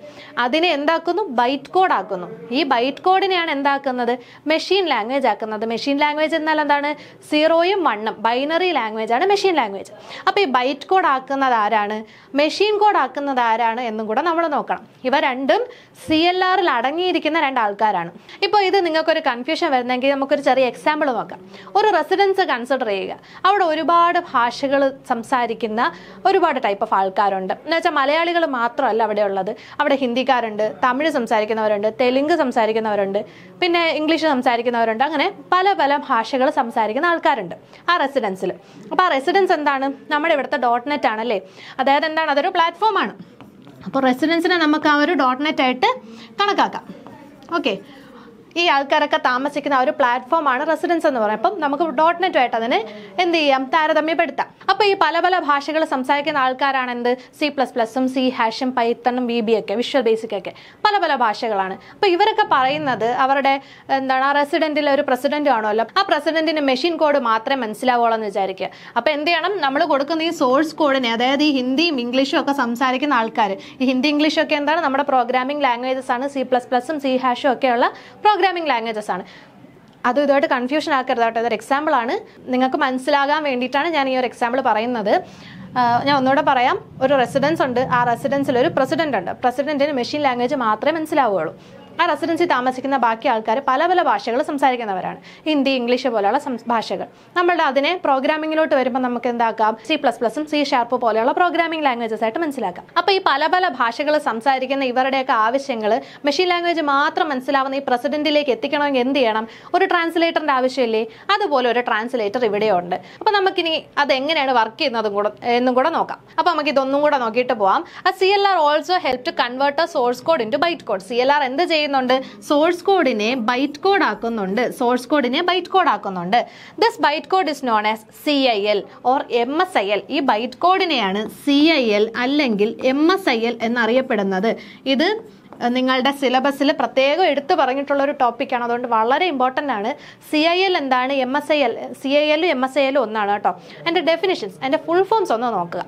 അതിനെ എന്താക്കുന്നു ബൈറ്റ് കോഡ് ആക്കുന്നു ഈ ബൈറ്റ് കോഡിനെയാണ് എന്താക്കുന്നത് മെഷീൻ ലാംഗ്വേജ് ആക്കുന്നത് മെഷീൻ ലാംഗ്വേജ് എന്നാൽ എന്താണ് സീറോയും വണ്ണും ബൈനറി ലാംഗ്വേജ് ആണ് മെഷീൻ ലാംഗ്വേജ് അപ്പോൾ ഈ ബൈറ്റ് കോഡ് ആക്കുന്നത് ആരാണ് മെഷീൻ കോഡ് ആക്കുന്നത് ആരാണ് എന്നും കൂടെ നമ്മൾ നോക്കണം ഇവ രണ്ടും സി എൽ ആറിൽ അടങ്ങിയിരിക്കുന്ന രണ്ട് ആൾക്കാരാണ് ഇപ്പോൾ ഇത് നിങ്ങൾക്കൊരു കൺഫ്യൂഷൻ വരുന്നെങ്കിൽ നമുക്കൊരു ചെറിയ എക്സാമ്പിൾ നോക്കാം ഒരു റെസിഡൻസ് കൺസിഡർ ചെയ്യുക അവിടെ ഒരുപാട് ഭാഷകൾ സംസാരിക്കുന്ന ഒരുപാട് ടൈപ്പ് ഓഫ് ആൾക്കാരുണ്ട് എന്ന് വെച്ചാൽ മലയാളികൾ മാത്രമല്ല അവിടെ ഉള്ളത് അവിടെ ഹിന്ദിക്കാരുണ്ട് തമിഴ് സംസാരിക്കുന്നവരുണ്ട് തെലുങ്ക് സംസാരിക്കുന്നവരുണ്ട് പിന്നെ ഇംഗ്ലീഷ് സംസാരിക്കുന്നവരുണ്ട് അങ്ങനെ പല പല ഭാഷകൾ സംസാരിക്കുന്ന ആൾക്കാരുണ്ട് ആ റെസിഡൻസിൽ അപ്പോൾ ആ റെസിഡൻസ് എന്താണ് നമ്മുടെ ഇവിടുത്തെ ഡോട്ട് നെറ്റ് ആണല്ലേ അതായത് എന്താണ് അതൊരു പ്ലാറ്റ്ഫോമാണ് അപ്പോൾ റെസിഡൻസിനെ നമുക്ക് ആ ഒരു ഡോട്ട് നെറ്റ് ആയിട്ട് കണക്കാക്കാം ഓക്കെ ഈ ആൾക്കാരൊക്കെ താമസിക്കുന്ന ഒരു പ്ലാറ്റ്ഫോം ആണ് റെസിഡൻസ് എന്ന് പറയുന്നത് അപ്പം നമുക്ക് ഡോട്ട് നെറ്റ് ആയിട്ട് അതിനെ എന്ത് ചെയ്യാം താരതമ്യപ്പെടുത്താം അപ്പോൾ ഈ പല പല ഭാഷകൾ സംസാരിക്കുന്ന ആൾക്കാരാണ് എന്ത് സി പ്ലസ് പ്ലസും സി ഹാഷും പൈത്തണും ബി ബി ഒക്കെ വിഷ്വൽ ബേസിക് ഒക്കെ പല പല ഭാഷകളാണ് അപ്പോൾ ഇവരൊക്കെ പറയുന്നത് അവരുടെ എന്താണ് ആ റെസിഡൻറ്റിൽ ഒരു പ്രസിഡന്റ് ആണല്ലോ ആ പ്രസിഡന്റിന് മെഷീൻ കോഡ് മാത്രമേ മനസ്സിലാവുള്ളൂ എന്ന് വിചാരിക്കുക അപ്പോൾ എന്ത് ചെയ്യണം നമ്മൾ കൊടുക്കുന്ന ഈ സോഴ്സ് കോഡിനെ അതായത് ഈ ഹിന്ദിയും ഇംഗ്ലീഷും ഒക്കെ സംസാരിക്കുന്ന ആൾക്കാർ ഈ ഹിന്ദി ഇംഗ്ലീഷൊക്കെ എന്താണ് നമ്മുടെ പ്രോഗ്രാമിംഗ് ലാംഗ്വേജസ് ആണ് സി പ്ലസ് പ്ലസും സി ഹാഷും ഒക്കെയുള്ള പ്രോഗ്രാമിംഗ് ലാംഗ്വേജസ് ആണ് അത് ഇതുമായിട്ട് കൺഫ്യൂഷൻ ആക്കരുത് കേട്ടോ ഇതൊരു എക്സാമ്പിൾ ആണ് നിങ്ങൾക്ക് മനസ്സിലാകാൻ വേണ്ടിയിട്ടാണ് ഞാൻ ഈ ഒരു എക്സാമ്പിൾ പറയുന്നത് ഞാൻ ഒന്നുകൂടെ പറയാം ഒരു റെസിഡൻസ് ഉണ്ട് ആ റെസിഡൻസിൽ ഒരു പ്രസിഡന്റ് ഉണ്ട് പ്രസിഡന്റിന് മെഷീൻ ലാംഗ്വേജ് മാത്രമേ മനസ്സിലാവുകയുള്ളൂ ആ റെസിഡൻസി താമസിക്കുന്ന ബാക്കി ആൾക്കാർ പല പല ഭാഷകൾ സംസാരിക്കുന്നവരാണ് ഹിന്ദി ഇംഗ്ലീഷ് പോലെയുള്ള ഭാഷകൾ നമ്മളുടെ അതിനെ പ്രോഗ്രാമിങ്ങിലോട്ട് വരുമ്പോൾ നമുക്ക് എന്താക്കാം സി പ്ലസ് പ്ലസും സി ഷാർപ്പ് പോലെയുള്ള പ്രോഗ്രാമിംഗ് ലാംഗ്വേജസ് ആയിട്ട് മനസ്സിലാക്കാം അപ്പോൾ ഈ പല പല ഭാഷകൾ സംസാരിക്കുന്ന ഇവരുടെയൊക്കെ ആവശ്യങ്ങൾ മെഷീൻ ലാംഗ്വേജ് മാത്രം മനസ്സിലാവുന്ന ഈ പ്രസിഡന്റിലേക്ക് എത്തിക്കണമെങ്കിൽ എന്ത് ചെയ്യണം ഒരു ട്രാൻസ്ലേറ്ററിന്റെ ആവശ്യമില്ലേ അതുപോലെ ഒരു ട്രാൻസ്ലേറ്റർ ഇവിടെയുണ്ട് അപ്പോൾ നമുക്കിനി അത് എങ്ങനെയാണ് വർക്ക് ചെയ്യുന്നതും കൂടെ എന്നും കൂടെ നോക്കാം അപ്പോൾ നമുക്ക് ഇതൊന്നും കൂടെ നോക്കിയിട്ട് പോവാം ആ C L R also help to convert source code in byte code C L R എന്ത് ചെയ്യും ചെയ്യുന്നുണ്ട് സോഴ്സ് കോഡിനെ ബൈറ്റ് കോഡ് ആക്കുന്നുണ്ട് സോഴ്സ് കോഡിനെ ബൈറ്റ് കോഡ് ആക്കുന്നുണ്ട് this byte code is known as C I L or M S I L ഈ byte കോഡിനെയാണ് C I L അല്ലെങ്കിൽ എം എസ് ഐ എൽ എന്നറിയപ്പെടുന്നത് ഇത് നിങ്ങളുടെ സിലബസിൽ പ്രത്യേകം എടുത്തു പറഞ്ഞിട്ടുള്ള ഒരു ടോപ്പിക്കാണ് അതുകൊണ്ട് വളരെ ഇമ്പോർട്ടൻ്റ് ആണ് സി ഐ എൽ എന്താണ് M S I L C I എല്ലും എം എസ് ഐ എല്ലും ഒന്നാണ് കേട്ടോ എൻ്റെ ഡെഫിനിഷൻസ് എൻ്റെ ഫുൾ ഫോംസ് ഒന്ന് നോക്കുക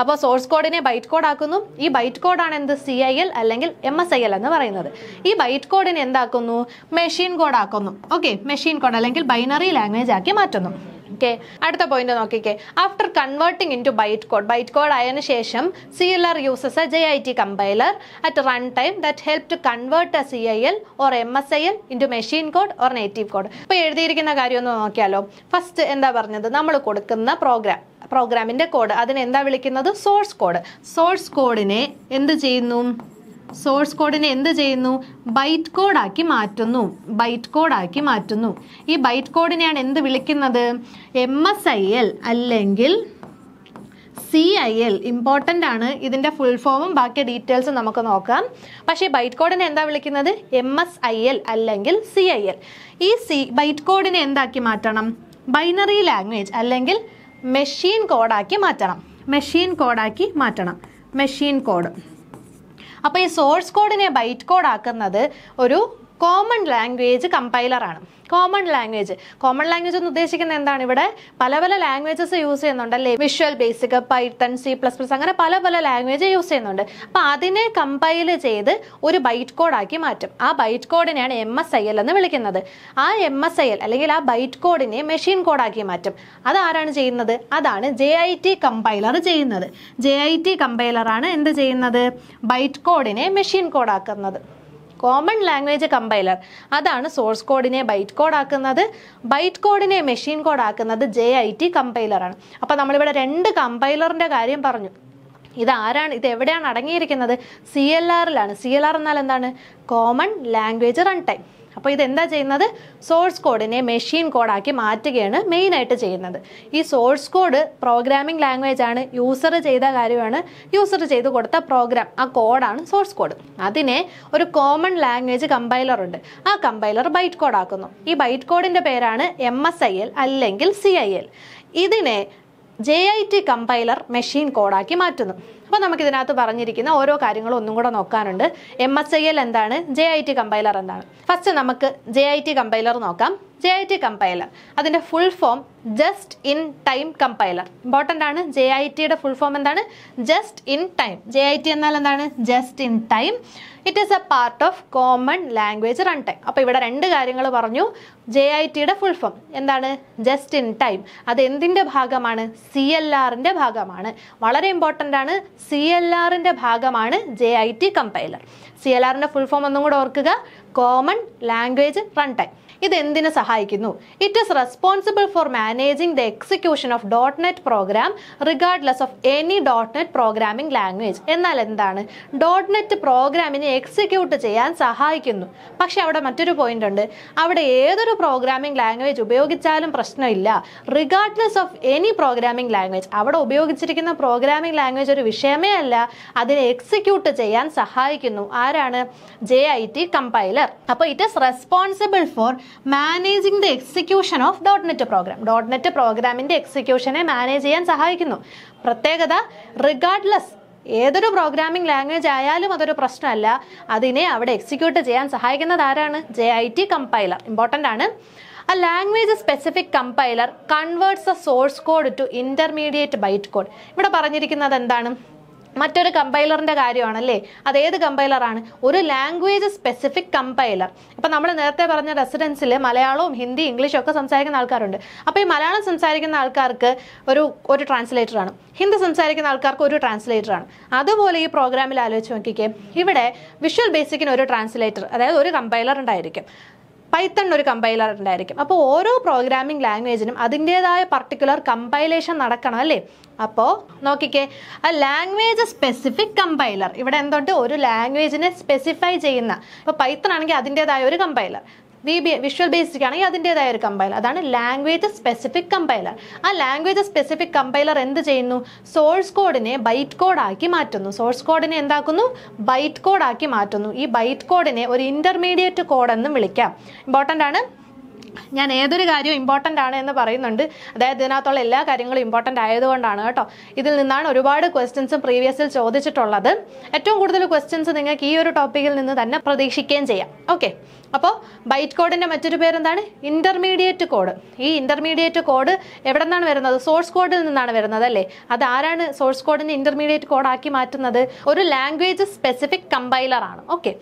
അപ്പോൾ സോഴ്സ് കോഡിനെ ബൈറ്റ് കോഡ് ആക്കുന്നു ഈ ബൈറ്റ് കോഡാണ് എന്ത് സി ഐ എൽ അല്ലെങ്കിൽ എം എസ് ഐ എൽ എന്ന് പറയുന്നത് ഈ ബൈറ്റ് കോഡിനെ എന്താക്കുന്നു മെഷീൻ കോഡ് ആക്കുന്നു ഓക്കെ മെഷീൻ കോഡ് അല്ലെങ്കിൽ ബൈനറി ലാംഗ്വേജ് ആക്കി മാറ്റുന്നു ഓക്കെ അടുത്ത പോയിന്റ് നോക്കിക്കേ after converting into byte code byte code ആയതിനു ശേഷം C L R uses a J I T compiler at run time that help to convert a C I L or M S I L into machine code or native code ഇപ്പൊ എഴുതിയിരിക്കുന്ന കാര്യം ഒന്ന് നോക്കിയാലോ first എന്താ പറഞ്ഞത് നമ്മൾ കൊടുക്കുന്ന programme പ്രോഗ്രാമിന്റെ കോഡ് അതിനെന്താ വിളിക്കുന്നത് സോഴ്സ് കോഡ് സോഴ്സ് കോഡിനെ എന്ത് ചെയ്യുന്നു സോഴ്സ് കോഡിനെ എന്ത് ചെയ്യുന്നു ബൈറ്റ് കോഡാക്കി മാറ്റുന്നു ബൈറ്റ് കോഡാക്കി മാറ്റുന്നു ഈ ബൈറ്റ് കോഡിനെയാണ് എന്ത് വിളിക്കുന്നത് എം എസ് ഐ എൽ അല്ലെങ്കിൽ സി ഐ എൽ ഇമ്പോർട്ടൻ്റ് ആണ് ഇതിൻ്റെ ഫുൾ ഫോമും ബാക്കി ഡീറ്റെയിൽസും നമുക്ക് നോക്കാം പക്ഷേ ബൈറ്റ് കോഡിനെ എന്താ വിളിക്കുന്നത് എം എസ് ഐ എൽ അല്ലെങ്കിൽ സി ഐ എൽ ഈ സി ബൈറ്റ് കോഡിനെ എന്താക്കി മാറ്റണം ബൈനറി ലാംഗ്വേജ് അല്ലെങ്കിൽ മെഷീൻ കോഡാക്കി മാറ്റണം മെഷീൻ കോഡാക്കി മാറ്റണം മെഷീൻ കോഡ് അപ്പോൾ ഈ സോഴ്സ് കോഡിനെ ബൈറ്റ് കോഡ് ആക്കുന്നത് ഒരു കോമൺ ലാംഗ്വേജ് കമ്പൈലറാണ് കോമൺ ലാംഗ്വേജ് കോമൺ ലാംഗ്വേജ് എന്ന് ഉദ്ദേശിക്കുന്നത് എന്താണ് ഇവിടെ പല പല ലാംഗ്വേജസ് യൂസ് ചെയ്യുന്നുണ്ട് അല്ലേ visual basic python C plus plus അങ്ങനെ പല പല ലാംഗ്വേജ് യൂസ് ചെയ്യുന്നുണ്ട് അപ്പം അതിനെ കമ്പൈൽ ചെയ്ത് ഒരു ബൈറ്റ് കോഡാക്കി മാറ്റും ആ ബൈറ്റ് കോഡിനെയാണ് എം എസ് ഐ എൽ എന്ന് വിളിക്കുന്നത് ആ എം എസ് ഐ എൽ അല്ലെങ്കിൽ ആ ബൈറ്റ് കോഡിനെ മെഷീൻ കോഡാക്കി മാറ്റും അത് ആരാണ് ചെയ്യുന്നത് അതാണ് ജെ ഐ ടി കമ്പൈലർ ചെയ്യുന്നത് ജെ ഐ ടി കമ്പൈലറാണ് എന്ത് ചെയ്യുന്നത് ബൈറ്റ് കോഡിനെ മെഷീൻ കോഡാക്കുന്നത് കോമൺ ലാംഗ്വേജ് കമ്പൈലർ അതാണ് സോഴ്സ് കോഡിനെ ബൈറ്റ് കോഡ് ആക്കുന്നത് ബൈറ്റ് കോഡിനെ മെഷീൻ കോഡ് ആക്കുന്നത് ജെ ഐ ടി കമ്പൈലറാണ് അപ്പോൾ നമ്മളിവിടെ രണ്ട് കമ്പൈലറിൻ്റെ കാര്യം പറഞ്ഞു ഇത് ആരാണ് ഇത് എവിടെയാണ് അടങ്ങിയിരിക്കുന്നത് സി എൽ ആറിലാണ് സി എൽ ആർ എന്നാൽ എന്താണ് കോമൺ ലാംഗ്വേജ് റൺ ടൈം അപ്പോൾ ഇത് എന്താ ചെയ്യുന്നത് സോഴ്സ് കോഡിനെ മെഷീൻ കോഡാക്കി മാറ്റുകയാണ് മെയിനായിട്ട് ചെയ്യുന്നത് ഈ സോഴ്സ് കോഡ് പ്രോഗ്രാമിംഗ് ലാംഗ്വേജ് ആണ് യൂസർ ചെയ്ത കാര്യമാണ് യൂസർ ചെയ്ത് കൊടുത്ത പ്രോഗ്രാം ആ കോഡാണ് സോഴ്സ് കോഡ് അതിനെ ഒരു കോമൺ ലാംഗ്വേജ് കമ്പൈലർ ഉണ്ട് ആ കമ്പൈലർ ബൈറ്റ് കോഡ് ആക്കുന്നു ഈ ബൈറ്റ് കോഡിൻ്റെ പേരാണ് എം എസ് ഐ എൽ അല്ലെങ്കിൽ സി ഐ എൽ ഇതിനെ J I T compiler machine കോഡാക്കി മാറ്റുന്നു അപ്പോൾ നമുക്ക് ഇതിനകത്ത് പറഞ്ഞിരിക്കുന്ന ഓരോ കാര്യങ്ങളും ഒന്നും കൂടെ നോക്കാനുണ്ട് എം എസ് ഐ എൽ എന്താണ് ജെ ഐ ടി കമ്പൈലർ എന്താണ് ഫസ്റ്റ് നമുക്ക് ജെ ഐ ടി കമ്പൈലർ നോക്കാം ജെ ഐ ടി കമ്പൈലർ അതിൻ്റെ full form just in time compiler important ആണ് ജെ ഐ ടിയുടെ ഫുൾ ഫോം എന്താണ് just in time J I T എന്നാൽ എന്താണ് just in time it is a part of common language run time അപ്പോൾ ഇവിടെ രണ്ട് കാര്യങ്ങൾ പറഞ്ഞു ജെ ഐ ടിയുടെ ഫുൾ ഫോം എന്താണ് ജസ്റ്റ് ഇൻ ടൈം അത് എന്തിൻ്റെ ഭാഗമാണ് സി എൽ ആറിൻ്റെ ഭാഗമാണ് വളരെ ഇമ്പോർട്ടൻ്റ് ആണ് സി എൽ ആറിൻ്റെ ഭാഗമാണ് J I T compiler C L ആറിൻ്റെ ഫുൾ ഫോം ഒന്നും കൂടെ ഓർക്കുക കോമൺ ലാംഗ്വേജ് റൺ ടൈം ഇത് എന്തിനു സഹായിക്കുന്നു it is responsible for managing the execution of dot net program regardless of any dot net programming language എന്നാൽ എന്താണ് ഡോട്ട് നെറ്റ് പ്രോഗ്രാമിനെ എക്സിക്യൂട്ട് ചെയ്യാൻ സഹായിക്കുന്നു പക്ഷെ അവിടെ മറ്റൊരു പോയിന്റ് ഉണ്ട് അവിടെ ഏതൊരു പ്രോഗ്രാമിംഗ് ലാംഗ്വേജ് ഉപയോഗിച്ചാലും പ്രശ്നമില്ല regardless of any programming language അവിടെ ഉപയോഗിച്ചിരിക്കുന്ന പ്രോഗ്രാമിംഗ് ലാംഗ്വേജ് ഒരു വിഷയമേ അല്ല അതിനെ എക്സിക്യൂട്ട് ചെയ്യാൻ സഹായിക്കുന്നു ആരാണ് ജെ ഐ ടി കമ്പൈലർ അപ്പോൾ it is responsible for managing the execution of dot net program dot net പ്രോഗ്രാമിൻ്റെ എക്സിക്യൂഷനെ മാനേജ് ചെയ്യാൻ സഹായിക്കുന്നു പ്രത്യേകത റിഗാർഡ്ലെസ് ഏതൊരു പ്രോഗ്രാമിംഗ് ലാംഗ്വേജ് ആയാലും അതൊരു പ്രശ്നമല്ല അതിനെ അവിടെ എക്സിക്യൂട്ട് ചെയ്യാൻ സഹായിക്കുന്നത് ആരാണ് J I T compiler important ആണ് a language specific compiler converts a source code to intermediate byte code ഇവിടെ പറഞ്ഞിരിക്കുന്നത് എന്താണ് മറ്റൊരു കമ്പൈലറിൻ്റെ കാര്യമാണല്ലേ അത് ഏത് കമ്പൈലറാണ് ഒരു ലാംഗ്വേജ് സ്പെസിഫിക് കമ്പൈലർ അപ്പം നമ്മൾ നേരത്തെ പറഞ്ഞ റെസിഡൻസിൽ മലയാളവും ഹിന്ദി ഇംഗ്ലീഷും ഒക്കെ സംസാരിക്കുന്ന ആൾക്കാരുണ്ട് അപ്പോൾ ഈ മലയാളം സംസാരിക്കുന്ന ആൾക്കാർക്ക് ഒരു ഒരു ട്രാൻസ്ലേറ്ററാണ് ഹിന്ദി സംസാരിക്കുന്ന ആൾക്കാർക്ക് ഒരു ട്രാൻസ്ലേറ്ററാണ് അതുപോലെ ഈ പ്രോഗ്രാമിൽ ആലോചിച്ച് നോക്കിക്കേ ഇവിടെ വിഷ്വൽ ബേസിക്കിന് ഒരു ട്രാൻസ്ലേറ്റർ അതായത് ഒരു കമ്പൈലർ ഉണ്ടായിരിക്കും പൈത്തൺ ഒരു കമ്പൈലർ ഉണ്ടായിരിക്കും അപ്പോൾ ഓരോ പ്രോഗ്രാമിംഗ് ലാംഗ്വേജിനും അതിൻ്റെതായ പർട്ടിക്കുലർ കമ്പൈലേഷൻ നടക്കണം അല്ലേ അപ്പോൾ നോക്കിക്കേ ആ ലാംഗ്വേജ് സ്പെസിഫിക് കമ്പൈലർ ഇവിടെ എന്തുണ്ട് ഒരു ലാംഗ്വേജിനെ സ്പെസിഫൈ ചെയ്യുന്ന ഇപ്പോൾ പൈത്തൺ ആണെങ്കിൽ അതിൻ്റെതായ ഒരു കമ്പൈലർ വി വിഷ്വൽ ബേസ്ഡ് ആണെങ്കിൽ അതിൻ്റെതായ ഒരു കമ്പൈലർ അതാണ് ലാംഗ്വേജ് സ്പെസിഫിക് കമ്പൈലർ ആ ലാംഗ്വേജ് സ്പെസിഫിക് കമ്പൈലർ എന്ത് ചെയ്യുന്നു സോഴ്സ് കോഡിനെ ബൈറ്റ് കോഡാക്കി മാറ്റുന്നു സോഴ്സ് കോഡിനെ എന്താക്കുന്നു ബൈറ്റ് കോഡാക്കി മാറ്റുന്നു ഈ ബൈറ്റ് കോഡിനെ ഒരു ഇൻ്റർമീഡിയറ്റ് കോഡെന്നും വിളിക്കാം ഇമ്പോർട്ടൻ്റ് ആണ് ഞാൻ ഏതൊരു കാര്യവും ഇമ്പോർട്ടൻ്റ് ആണ് എന്ന് പറയുന്നുണ്ട് അതായത് ഇതിനകത്തുള്ള എല്ലാ കാര്യങ്ങളും ഇമ്പോർട്ടൻ്റ് ആയതുകൊണ്ടാണ് കേട്ടോ ഇതിൽ നിന്നാണ് ഒരുപാട് ക്വസ്റ്റ്യൻസും പ്രീവിയസിൽ ചോദിച്ചിട്ടുള്ളത് ഏറ്റവും കൂടുതൽ ക്വസ്റ്റ്യൻസ് നിങ്ങൾക്ക് ഈ ഒരു ടോപ്പിക്കിൽ നിന്ന് തന്നെ പ്രതീക്ഷിക്കുകയും ചെയ്യാം ഓക്കെ അപ്പോൾ ബൈറ്റ് കോഡിൻ്റെ മറ്റൊരു പേരെന്താണ് ഇൻ്റർമീഡിയറ്റ് കോഡ് ഈ ഇൻ്റർമീഡിയറ്റ് കോഡ് എവിടെ നിന്നാണ് വരുന്നത് സോഴ്സ് കോഡിൽ നിന്നാണ് വരുന്നത് അല്ലേ അത് ആരാണ് സോഴ്സ് കോഡിനെ ഇൻ്റർമീഡിയറ്റ് കോഡാക്കി മാറ്റുന്നത് ഒരു ലാംഗ്വേജ് സ്പെസിഫിക് കമ്പൈലറാണ് okay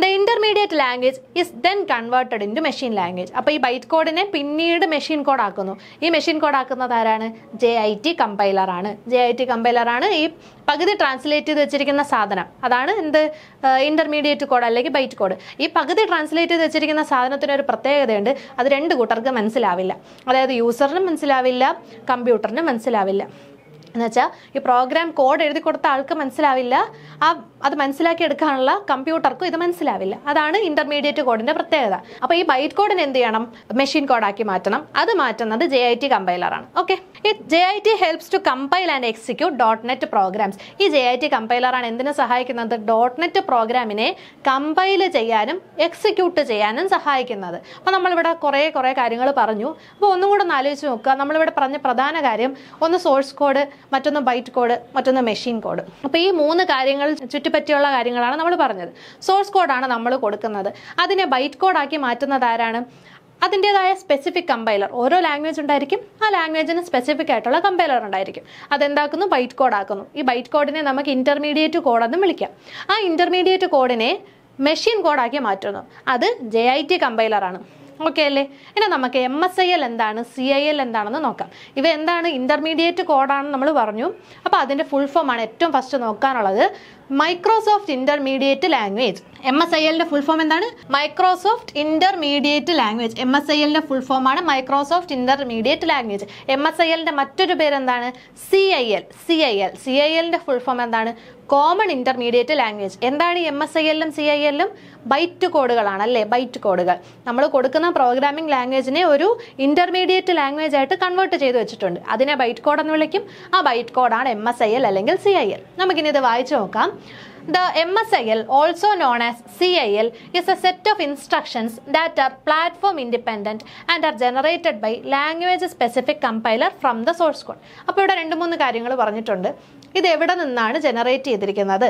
the intermediate language is then converted into machine language അപ്പോൾ ഈ ബൈറ്റ് കോഡിനെ പിന്നീട് മെഷീൻ കോഡ് ആക്കുന്നു ഈ മെഷീൻ കോഡ് ആക്കുന്നത് ആരാണ് ജെ ഐ ടി കമ്പൈലറാണ് ജെ ഐ ടി കമ്പൈലറാണ് ഈ പകുതി ട്രാൻസ്ലേറ്റ് ചെയ്ത് വെച്ചിരിക്കുന്ന സാധനം അതാണ് എന്ത് ഇന്റർമീഡിയറ്റ് കോഡ് അല്ലെങ്കിൽ ബൈറ്റ് കോഡ് ഈ പകുതി ട്രാൻസ്ലേറ്റ് ചെയ്ത് വെച്ചിരിക്കുന്ന സാധനത്തിന് ഒരു പ്രത്യേകതയുണ്ട് അത് രണ്ട് കൂട്ടർക്ക് മനസ്സിലാവില്ല അതായത് യൂസറിനും മനസ്സിലാവില്ല കമ്പ്യൂട്ടറിനും മനസ്സിലാവില്ല എന്നുവെച്ചാൽ ഈ പ്രോഗ്രാം കോഡ് എഴുതി കൊടുത്ത ആൾക്ക് മനസ്സിലാവില്ല ആ അത് മനസ്സിലാക്കി എടുക്കാനുള്ള കമ്പ്യൂട്ടർക്കും ഇത് മനസ്സിലാവില്ല അതാണ് ഇന്റർമീഡിയറ്റ് കോഡിന്റെ പ്രത്യേകത അപ്പോൾ ഈ ബൈറ്റ് കോഡിന് എന്ത് ചെയ്യണം മെഷീൻ കോഡാക്കി മാറ്റണം അത് മാറ്റുന്നത് ജെ ഐ ടി ആണ് ഓക്കെ ഈ J I T helps to compile and execute dot net programs ഈ ജെ ഐ ടി ആണ് എന്തിനു സഹായിക്കുന്നത് ഡോട്ട് നെറ്റ് പ്രോഗ്രാമിനെ കമ്പൈൽ ചെയ്യാനും എക്സിക്യൂട്ട് ചെയ്യാനും സഹായിക്കുന്നത് അപ്പോൾ നമ്മളിവിടെ കുറേ കുറേ കാര്യങ്ങൾ പറഞ്ഞു അപ്പോൾ ഒന്നും കൂടെ ഒന്ന് ആലോചിച്ച് നോക്കുക നമ്മളിവിടെ പറഞ്ഞ പ്രധാന കാര്യം ഒന്ന് സോഴ്സ് കോഡ് മറ്റൊന്ന് ബൈറ്റ് കോഡ് മറ്റൊന്ന് മെഷീൻ കോഡ് അപ്പോൾ ഈ മൂന്ന് കാര്യങ്ങൾ ചുറ്റിപ്പറ്റിയുള്ള കാര്യങ്ങളാണ് നമ്മൾ പറഞ്ഞത് സോഴ്സ് കോഡാണ് നമ്മൾ കൊടുക്കുന്നത് അതിനെ ബൈറ്റ് കോഡാക്കി മാറ്റുന്നത് ആരാണ് അതിൻ്റെതായ സ്പെസിഫിക് കമ്പൈലർ ഓരോ ലാംഗ്വേജ് ഉണ്ടായിരിക്കും ആ ലാംഗ്വേജിന് സ്പെസിഫിക് ആയിട്ടുള്ള കമ്പൈലർ ഉണ്ടായിരിക്കും അതെന്താക്കുന്നു ബൈറ്റ് കോഡ് ആക്കുന്നു ഈ ബൈറ്റ് കോഡിനെ നമുക്ക് ഇൻ്റർമീഡിയറ്റ് കോഡെന്ന് വിളിക്കാം ആ ഇൻ്റർമീഡിയറ്റ് കോഡിനെ മെഷീൻ കോഡാക്കി മാറ്റുന്നു അത് ജെ ഐ ടി കമ്പൈലറാണ് ഓക്കെ അല്ലേ ഇനി നമുക്ക് എം എസ് ഐ എൽ എന്താണ് സി ഐ എൽ എന്താണെന്ന് നോക്കാം ഇവ എന്താണ് ഇന്റർമീഡിയറ്റ് കോഡാണെന്ന് നമ്മൾ പറഞ്ഞു അപ്പോൾ അതിൻ്റെ ഫുൾ ഫോമാണ് ഏറ്റവും ഫസ്റ്റ് നോക്കാനുള്ളത് Microsoft intermediate language M S I എല്ലിന്റെ ഫുൾ ഫോം എന്താണ് Microsoft intermediate language M S I എല്ലിന്റെ ഫുൾ ഫോം ആണ് Microsoft intermediate language M S I എല്ലിന്റെ മറ്റൊരു പേര് എന്താണ് C I L C I L C I എല്ലിന്റെ ഫുൾ ഫോം എന്താണ് കോമൺ ഇന്റർമീഡിയറ്റ് ലാംഗ്വേജ് എന്താണ് എം എസ് ഐ എല്ലും സി ഐ എല്ലും ബൈറ്റ് കോഡുകളാണ് അല്ലേ ബൈറ്റ് കോഡുകൾ നമ്മൾ കൊടുക്കുന്ന പ്രോഗ്രാമിംഗ് ലാംഗ്വേജിനെ ഒരു ഇന്റർമീഡിയറ്റ് ലാംഗ്വേജ് ആയിട്ട് കൺവേർട്ട് ചെയ്ത് വെച്ചിട്ടുണ്ട് അതിനെ ബൈറ്റ് കോഡ് എന്ന് വിളിക്കും ആ ബൈറ്റ് കോഡാണ് എം എസ് ഐ എൽ അല്ലെങ്കിൽ സി ഐ എൽ നമുക്കിനി ഇത് വായിച്ചു നോക്കാം the M S I L also known as C I L is a set of instructions that are platform independent and are generated by language specific compiler from the source code അപ്പോൾ ഇവിടെ രണ്ട് മൂന്ന് കാര്യങ്ങൾ പറഞ്ഞിട്ടുണ്ട് ഇത് എവിടെ നിന്നാണ് generate ചെയ്തിരിക്കുന്നത്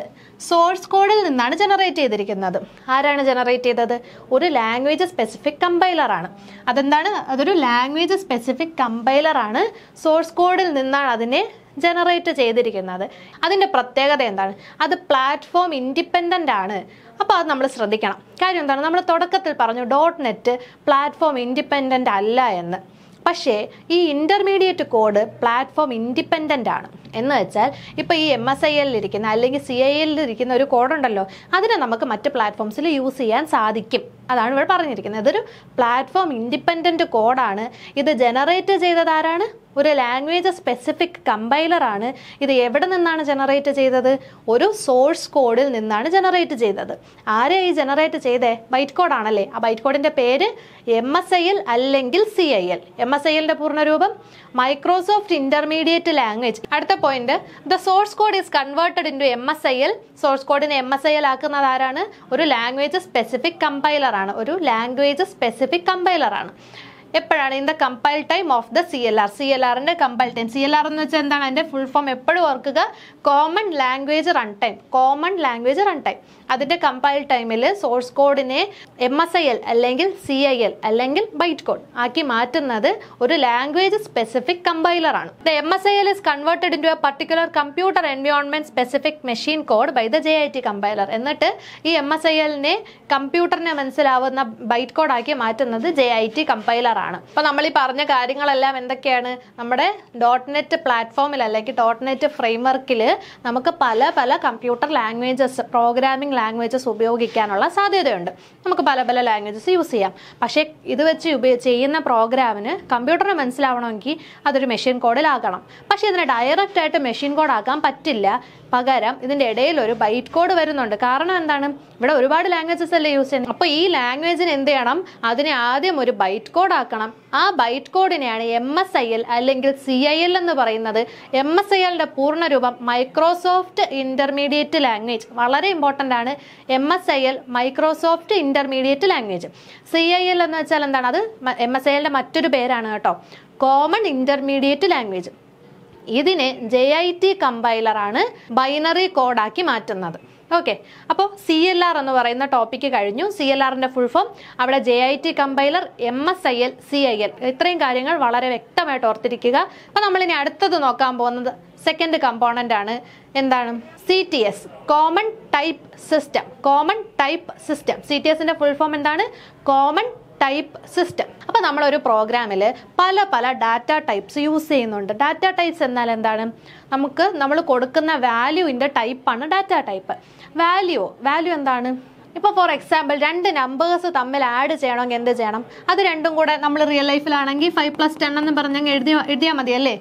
സോഴ്സ് കോഡിൽ നിന്നാണ് ജനറേറ്റ് ചെയ്തിരിക്കുന്നത് ആരാണ് ജനറേറ്റ് ചെയ്തത് ഒരു ലാംഗ്വേജ് സ്പെസിഫിക് കമ്പൈലറാണ് അതെന്താണ് അതൊരു ലാംഗ്വേജ് സ്പെസിഫിക് കമ്പൈലറാണ് സോഴ്സ് കോഡിൽ നിന്നാണ് അതിനെ ജനറേറ്റ് ചെയ്തിരിക്കുന്നത് അതിൻ്റെ പ്രത്യേകത എന്താണ് അത് പ്ലാറ്റ്ഫോം ഇൻഡിപെൻഡൻ്റ് ആണ് അപ്പോൾ അത് നമ്മൾ ശ്രദ്ധിക്കണം കാര്യം എന്താണ് നമ്മൾ തുടക്കത്തിൽ പറഞ്ഞു ഡോട്ട് നെറ്റ് പ്ലാറ്റ്ഫോം ഇൻഡിപെൻഡൻ്റ് അല്ല എന്ന് പക്ഷേ ഈ ഇൻ്റർമീഡിയറ്റ് കോഡ് പ്ലാറ്റ്ഫോം ഇൻഡിപെൻഡൻ്റ് ആണ് എന്ന് വെച്ചാൽ ഇപ്പോൾ ഈ എം എസ് ഐ എല്ലിൽ ഇരിക്കുന്ന അല്ലെങ്കിൽ സി ഐ എല്ലിൽ ഇരിക്കുന്ന ഒരു കോഡുണ്ടല്ലോ അതിനെ നമുക്ക് മറ്റ് പ്ലാറ്റ്ഫോംസിൽ യൂസ് ചെയ്യാൻ സാധിക്കും അതാണ് ഇവിടെ പറഞ്ഞിരിക്കുന്നത് ഇതൊരു പ്ലാറ്റ്ഫോം ഇൻഡിപെൻഡൻറ്റ് കോഡാണ് ഇത് ജനറേറ്റ് ചെയ്തതാരാണ് ഒരു ലാംഗ്വേജ് സ്പെസിഫിക് കമ്പൈലറാണ് ഇത് എവിടെ നിന്നാണ് ജനറേറ്റ് ചെയ്തത് ഒരു സോഴ്സ് കോഡിൽ നിന്നാണ് ജനറേറ്റ് ചെയ്തത് ആരെയാണ് ഈ ജനറേറ്റ് ചെയ്തേ ബൈറ്റ് കോഡ് ആണല്ലേ ആ ബൈറ്റ് കോഡിൻ്റെ പേര് എം എസ് ഐ എൽ അല്ലെങ്കിൽ C I L M S I എല്ലിൻ്റെ പൂർണ്ണരൂപം മൈക്രോസോഫ്റ്റ് ഇൻ്റർമീഡിയറ്റ് ലാംഗ്വേജ് അടുത്ത point the source code is converted into M S I L source കോഡിനെ എം എസ് ഐ എൽ ആക്കുന്നത് ആരാണ് ഒരു ലാംഗ്വേജ് സ്പെസിഫിക് കമ്പൈലറാണ് ഒരു language specific കമ്പൈലറാണ് എപ്പോഴാണ് in the compile time of the C L R C L ആറിന്റെ compile time C L R എന്ന് വെച്ചാൽ എന്താണ് അതിന്റെ ഫുൾ ഫോം എപ്പോഴും ഓർക്കുക common language run time common language run time അതിന്റെ കമ്പൈൽ ടൈമിൽ സോഴ്സ് കോഡിനെ എം എസ് ഐ എൽ അല്ലെങ്കിൽ സി ഐ എൽ അല്ലെങ്കിൽ ബൈറ്റ് കോഡ് ആക്കി മാറ്റുന്നത് ഒരു ലാംഗ്വേജ് സ്പെസിഫിക് കമ്പൈലർ ആണ് M S I L is converted into a particular computer environment specific machine code by the J I T compiler എന്നിട്ട് ഈ M S I എല്ലിനെ കമ്പ്യൂട്ടറിനെ മനസ്സിലാവുന്ന ബൈറ്റ് കോഡ് ആക്കി മാറ്റുന്നത് ജെ ഐ ടി കമ്പൈലറാണ് ആണ് അപ്പോൾ നമ്മൾ ഈ പറഞ്ഞ കാര്യങ്ങളെല്ലാം എന്തൊക്കെയാണ് നമ്മുടെ ഡോട്ട് നെറ്റ് പ്ലാറ്റ്ഫോമിൽ അല്ലെങ്കിൽ ഡോട്ട് നെറ്റ് ഫ്രെയിംവർക്കിൽ നമുക്ക് പല പല കമ്പ്യൂട്ടർ ലാംഗ്വേജസ് പ്രോഗ്രാമിംഗ് ലാംഗ്വേജസ് ഉപയോഗിക്കാനുള്ള സാധ്യതയുണ്ട് നമുക്ക് പല പല ലാംഗ്വേജസ് യൂസ് ചെയ്യാം പക്ഷേ ഇത് വെച്ച് ചെയ്യുന്ന പ്രോഗ്രാമിന് കമ്പ്യൂട്ടറിന് മനസ്സിലാവണമെങ്കിൽ അതൊരു മെഷീൻ കോഡിലാകണം പക്ഷേ ഇതിനെ ഡയറക്റ്റ് ആയിട്ട് മെഷീൻ കോഡ് ആക്കാൻ പറ്റില്ല പകരം ഇതിൻ്റെ ഇടയിൽ ഒരു ബൈറ്റ് കോഡ് വരുന്നുണ്ട് കാരണം എന്താണ് ഇവിടെ ഒരുപാട് ലാംഗ്വേജസ് അല്ലേ യൂസ് ചെയ്യുന്നത് അപ്പോൾ ഈ ലാംഗ്വേജിന് എന്ത് ചെയ്യണം അതിനെ ആദ്യം ഒരു ബൈറ്റ് കോഡ് ആക്കണം മനസ്സിലാക്കണം ആ ബൈറ്റ് കോഡിനെയാണ് എം എസ് ഐ എൽ അല്ലെങ്കിൽ സി ഐ എൽ എന്ന് പറയുന്നത് എം എസ് ഐ എല്ലിൻ്റെ പൂർണ്ണരൂപം മൈക്രോസോഫ്റ്റ് ഇൻ്റർമീഡിയറ്റ് ലാംഗ്വേജ് വളരെ ഇമ്പോർട്ടൻ്റ് ആണ് M S I L Microsoft intermediate language C I L എന്ന് വെച്ചാൽ എന്താണ് അത് എം എസ് ഐ എല്ലിൻ്റെ മറ്റൊരു പേരാണ് കേട്ടോ കോമൺ ഇൻ്റർമീഡിയറ്റ് ലാംഗ്വേജ് ഇതിനെ ജെ ഐ ടി കമ്പൈലറാണ് ബൈനറി കോഡാക്കി മാറ്റുന്നത് ഓക്കെ അപ്പോൾ സി എൽ ആർ എന്ന് പറയുന്ന ടോപ്പിക്ക് കഴിഞ്ഞു സി എൽ ആറിൻ്റെ ഫുൾ ഫോം അവിടെ J I T compiler M S I L C I L ഇത്രയും കാര്യങ്ങൾ വളരെ വ്യക്തമായിട്ട് ഓർത്തിരിക്കുക അപ്പോൾ നമ്മളിനി അടുത്തത് നോക്കാൻ പോകുന്നത് സെക്കൻഡ് കമ്പോണൻ്റ് ആണ് എന്താണ് C T S common type system common type system C T എസിൻ്റെ ഫുൾ ഫോം എന്താണ് കോമൺ ടൈപ്പ് സിസ്റ്റം അപ്പോൾ നമ്മളൊരു പ്രോഗ്രാമിൽ പല പല ഡാറ്റ ടൈപ്സ് യൂസ് ചെയ്യുന്നുണ്ട് ഡാറ്റ ടൈപ്സ് എന്നാൽ എന്താണ് നമുക്ക് നമ്മൾ കൊടുക്കുന്ന വാല്യൂവിൻ്റെ ടൈപ്പാണ് ഡാറ്റ ടൈപ്പ് വാല്യൂ വാല്യൂ എന്താണ് ഇപ്പോൾ ഫോർ എക്സാമ്പിൾ രണ്ട് നമ്പേഴ്സ് തമ്മിൽ ആഡ് ചെയ്യണമെങ്കിൽ എന്ത് ചെയ്യണം അത് രണ്ടും കൂടെ നമ്മൾ റിയൽ ലൈഫിലാണെങ്കിൽ ഫൈവ് പ്ലസ് ടെൻ എന്ന് പറഞ്ഞെങ്കിൽ എഴുതി എഴുതിയാൽ അല്ലേ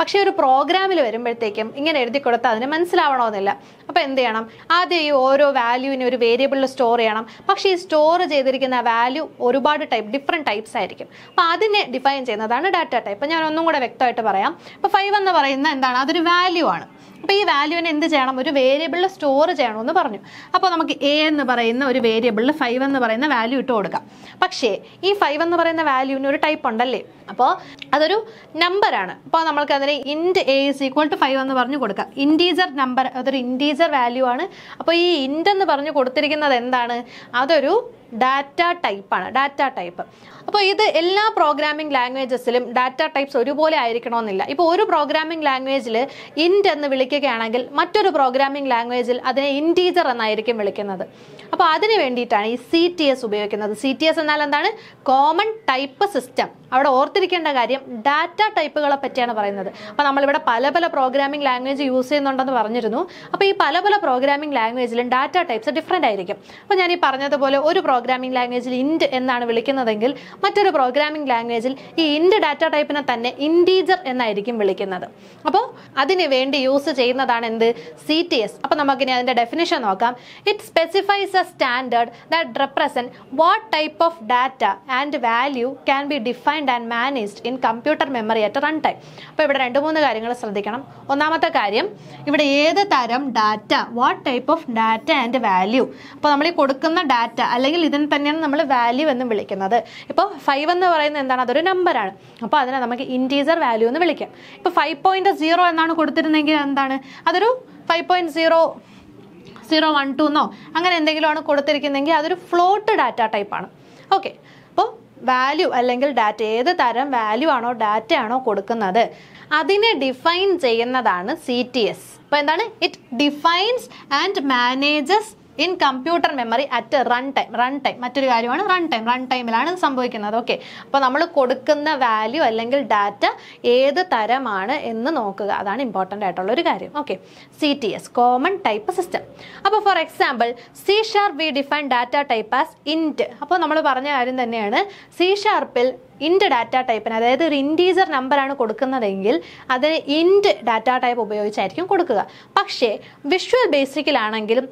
പക്ഷേ ഒരു പ്രോഗ്രാമിൽ വരുമ്പോഴത്തേക്കും ഇങ്ങനെ എഴുതി കൊടുത്താൽ അതിന് മനസ്സിലാവണമെന്നില്ല അപ്പോൾ എന്ത് ചെയ്യണം ആദ്യം ഈ ഓരോ വാല്യൂവിനെ ഒരു വേരിയബിളിൽ സ്റ്റോർ ചെയ്യണം പക്ഷേ ഈ സ്റ്റോർ ചെയ്തിരിക്കുന്ന വാല്യൂ ഒരുപാട് ടൈപ്പ് ഡിഫറെൻറ്റ് ടൈപ്സ് ആയിരിക്കും അപ്പോൾ അതിനെ ഡിഫൈൻ ചെയ്യുന്നതാണ് ഡാറ്റ ടൈപ്പ് ഞാൻ ഒന്നും കൂടെ വ്യക്തമായിട്ട് പറയാം അപ്പോൾ ഫൈവ് എന്ന് പറയുന്ന എന്താണ് അതൊരു വാല്യൂ ആണ് അപ്പോൾ ഈ വാല്യൂവിന് എന്ത് ചെയ്യണം ഒരു വേരിയബിളിൽ സ്റ്റോർ ചെയ്യണമെന്ന് പറഞ്ഞു അപ്പോൾ നമുക്ക് എ എന്ന് പറയുന്ന ഒരു വേരിയബിളിൽ ഫൈവ് എന്ന് പറയുന്ന വാല്യൂ ഇട്ട് കൊടുക്കാം പക്ഷേ ഈ ഫൈവ് എന്ന് പറയുന്ന വാല്യൂവിന് ഒരു ടൈപ്പ് ഉണ്ടല്ലേ അപ്പോൾ അതൊരു നമ്പറാണ് അപ്പോൾ നമ്മൾക്ക് അതിനെ int a is equal to five എന്ന് പറഞ്ഞു കൊടുക്കാം ഇൻറ്റീജർ നമ്പർ അതൊരു ഇൻറ്റീജർ വാല്യൂ ആണ് അപ്പോൾ ഈ ഇൻറ്റ് എന്ന് പറഞ്ഞു കൊടുത്തിരിക്കുന്നത് എന്താണ് അതൊരു ഡാറ്റ ടൈപ്പാണ് ഡാറ്റ ടൈപ്പ് അപ്പോൾ ഇത് എല്ലാ പ്രോഗ്രാമിംഗ് ലാംഗ്വേജസിലും ഡാറ്റ ടൈപ്പ്സ് ഒരുപോലെ ആയിരിക്കണമെന്നില്ല ഇപ്പോൾ ഒരു പ്രോഗ്രാമിംഗ് ലാംഗ്വേജിൽ ഇൻറ്റ് എന്ന് വിളിക്കുകയാണെങ്കിൽ മറ്റൊരു പ്രോഗ്രാമിംഗ് ലാംഗ്വേജിൽ അതിനെ ഇൻറ്റീജർ എന്നായിരിക്കും വിളിക്കുന്നത് അപ്പോൾ അതിന് വേണ്ടിയിട്ടാണ് ഈ സി ഉപയോഗിക്കുന്നത് സി എന്നാൽ എന്താണ് കോമൺ ടൈപ്പ് സിസ്റ്റം അവിടെ ഓർത്തിരിക്കേണ്ട കാര്യം ഡാറ്റ ടൈപ്പുകളെ പറ്റിയാണ് പറയുന്നത് അപ്പോൾ നമ്മളിവിടെ പല പല പ്രോഗ്രാമിംഗ് ലാംഗ്വേജ് യൂസ് ചെയ്യുന്നുണ്ടെന്ന് പറഞ്ഞിരുന്നു അപ്പോൾ ഈ പല പല പ്രോഗ്രാമിംഗ് ലാംഗ്വേജിലും ഡാറ്റ ടൈപ്സ് ഡിഫറെൻ്റ് ആയിരിക്കും അപ്പോൾ ഞാൻ ഈ പറഞ്ഞതുപോലെ ഒരു പ്രോഗ്രാമിംഗ് ലാംഗ്വേജിൽ ഇൻഡ് എന്നാണ് വിളിക്കുന്നതെങ്കിൽ മറ്റൊരു പ്രോഗ്രാമിംഗ് ലാംഗ്വേജിൽ ഈ ഇൻഡ് ഡാറ്റ ടൈപ്പിനെ തന്നെ ഇൻഡീജർ എന്നായിരിക്കും വിളിക്കുന്നത് അപ്പോൾ അതിന് വേണ്ടി യൂസ് ചെയ്യുന്നതാണ് എന്ത് സി ടി എസ് അപ്പോൾ നമുക്കിനി അതിൻ്റെ ഡെഫിനേഷൻ നോക്കാം it specifies a standard that represent what type of data and value can be define defined and managed in computer memory at run time അപ്പോൾ ഇവിടെ രണ്ട് മൂന്ന് കാര്യങ്ങൾ ശ്രദ്ധിക്കണം ഒന്നാമത്തെ കാര്യം ഇവിടെ ഏത് തരം data what type of data and value അപ്പോൾ നമ്മൾ ഈ കൊടുക്കുന്ന ഡാറ്റ അല്ലെങ്കിൽ ഇതിന് തന്നെയാണ് നമ്മൾ വാല്യൂ എന്ന് വിളിക്കുന്നത് ഇപ്പോൾ ഫൈവ് എന്ന് പറയുന്നത് എന്താണ് അതൊരു നമ്പറാണ് അപ്പോൾ അതിനെ നമുക്ക് ഇൻറ്റീജർ വാല്യൂ എന്ന് വിളിക്കാം ഇപ്പോൾ ഫൈവ് പോയിൻറ്റ് സീറോ എന്നാണ് കൊടുത്തിരുന്നെങ്കിൽ എന്താണ് അതൊരു five point zero zero one two എന്നോ അങ്ങനെ എന്തെങ്കിലുമാണ് കൊടുത്തിരിക്കുന്നതെങ്കിൽ അതൊരു ഫ്ലോട്ട് ഡാറ്റ ടൈപ്പാണ് ഓക്കെ അപ്പോൾ വാല്യൂ അല്ലെങ്കിൽ ഡാറ്റ ഏത് തരം വാല്യൂ ആണോ ഡാറ്റ ആണോ കൊടുക്കുന്നത് അതിനെ ഡിഫൈൻ ചെയ്യുന്നതാണ് സി ടി എസ് അപ്പോൾ എന്താണ് it defines and manages in computer memory at run time run time മറ്റൊരു കാര്യമാണ് റൺ ടൈം റൺ ടൈമിലാണ് ഇത് സംഭവിക്കുന്നത് ഓക്കെ അപ്പോൾ നമ്മൾ കൊടുക്കുന്ന വാല്യൂ അല്ലെങ്കിൽ ഡാറ്റ ഏത് തരമാണ് എന്ന് നോക്കുക അതാണ് ഇമ്പോർട്ടൻ്റ് ആയിട്ടുള്ള ഒരു കാര്യം okay C T S common type system അപ്പോൾ for example C sharp we define data type as int അപ്പോൾ നമ്മൾ പറഞ്ഞ കാര്യം തന്നെയാണ് സി ഷാർപ്പിൽ ഇൻഡ് ഡാറ്റ ടൈപ്പിന് അതായത് ഒരു ഇൻറ്റീജർ നമ്പറാണ് കൊടുക്കുന്നതെങ്കിൽ അത് ഇൻഡ് ഡാറ്റ ടൈപ്പ് ഉപയോഗിച്ചായിരിക്കും കൊടുക്കുക പക്ഷേ വിഷ്വൽ ബേസിക്കിലാണെങ്കിലും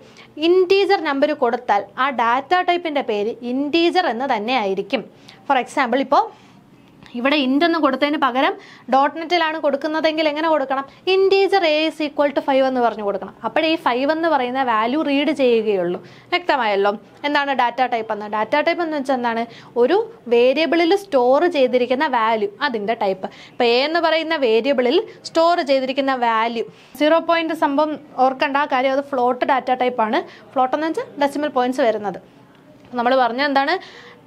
ഇൻറ്റീജർ നമ്പർ കൊടുത്താൽ ആ ഡാറ്റ ടൈപ്പിൻ്റെ പേര് ഇൻറ്റീജർ എന്ന് തന്നെ ആയിരിക്കും ഫോർ എക്സാമ്പിൾ ഇപ്പോൾ ഇവിടെ ഇൻ്റ് എന്ന് കൊടുത്തതിന് പകരം ഡോട്ട് നെറ്റിലാണ് കൊടുക്കുന്നതെങ്കിൽ എങ്ങനെ കൊടുക്കണം integer a is equal to five എന്ന് പറഞ്ഞു കൊടുക്കണം അപ്പോഴേ ഈ ഫൈവ് എന്ന് പറയുന്ന വാല്യൂ റീഡ് ചെയ്യുകയുള്ളൂ വ്യക്തമായല്ലോ എന്താണ് ഡാറ്റ ടൈപ്പ് എന്ന് ഡാറ്റ ടൈപ്പ് എന്ന് വെച്ചാൽ എന്താണ് ഒരു വേരിയബിളിൽ സ്റ്റോർ ചെയ്തിരിക്കുന്ന വാല്യൂ അതിൻ്റെ ടൈപ്പ് ഇപ്പോൾ എ എന്ന് പറയുന്ന വേരിയബിളിൽ സ്റ്റോർ ചെയ്തിരിക്കുന്ന വാല്യൂ സീറോ പോയിൻ്റ് സംഭവം ഓർക്കേണ്ട കാര്യം അത് ഫ്ലോട്ട് ഡാറ്റ ടൈപ്പാണ് ഫ്ലോട്ട് എന്ന് വെച്ചാൽ ഡെസിമൽ പോയിൻറ്റ്സ് വരുന്നത് നമ്മൾ പറഞ്ഞ എന്താണ്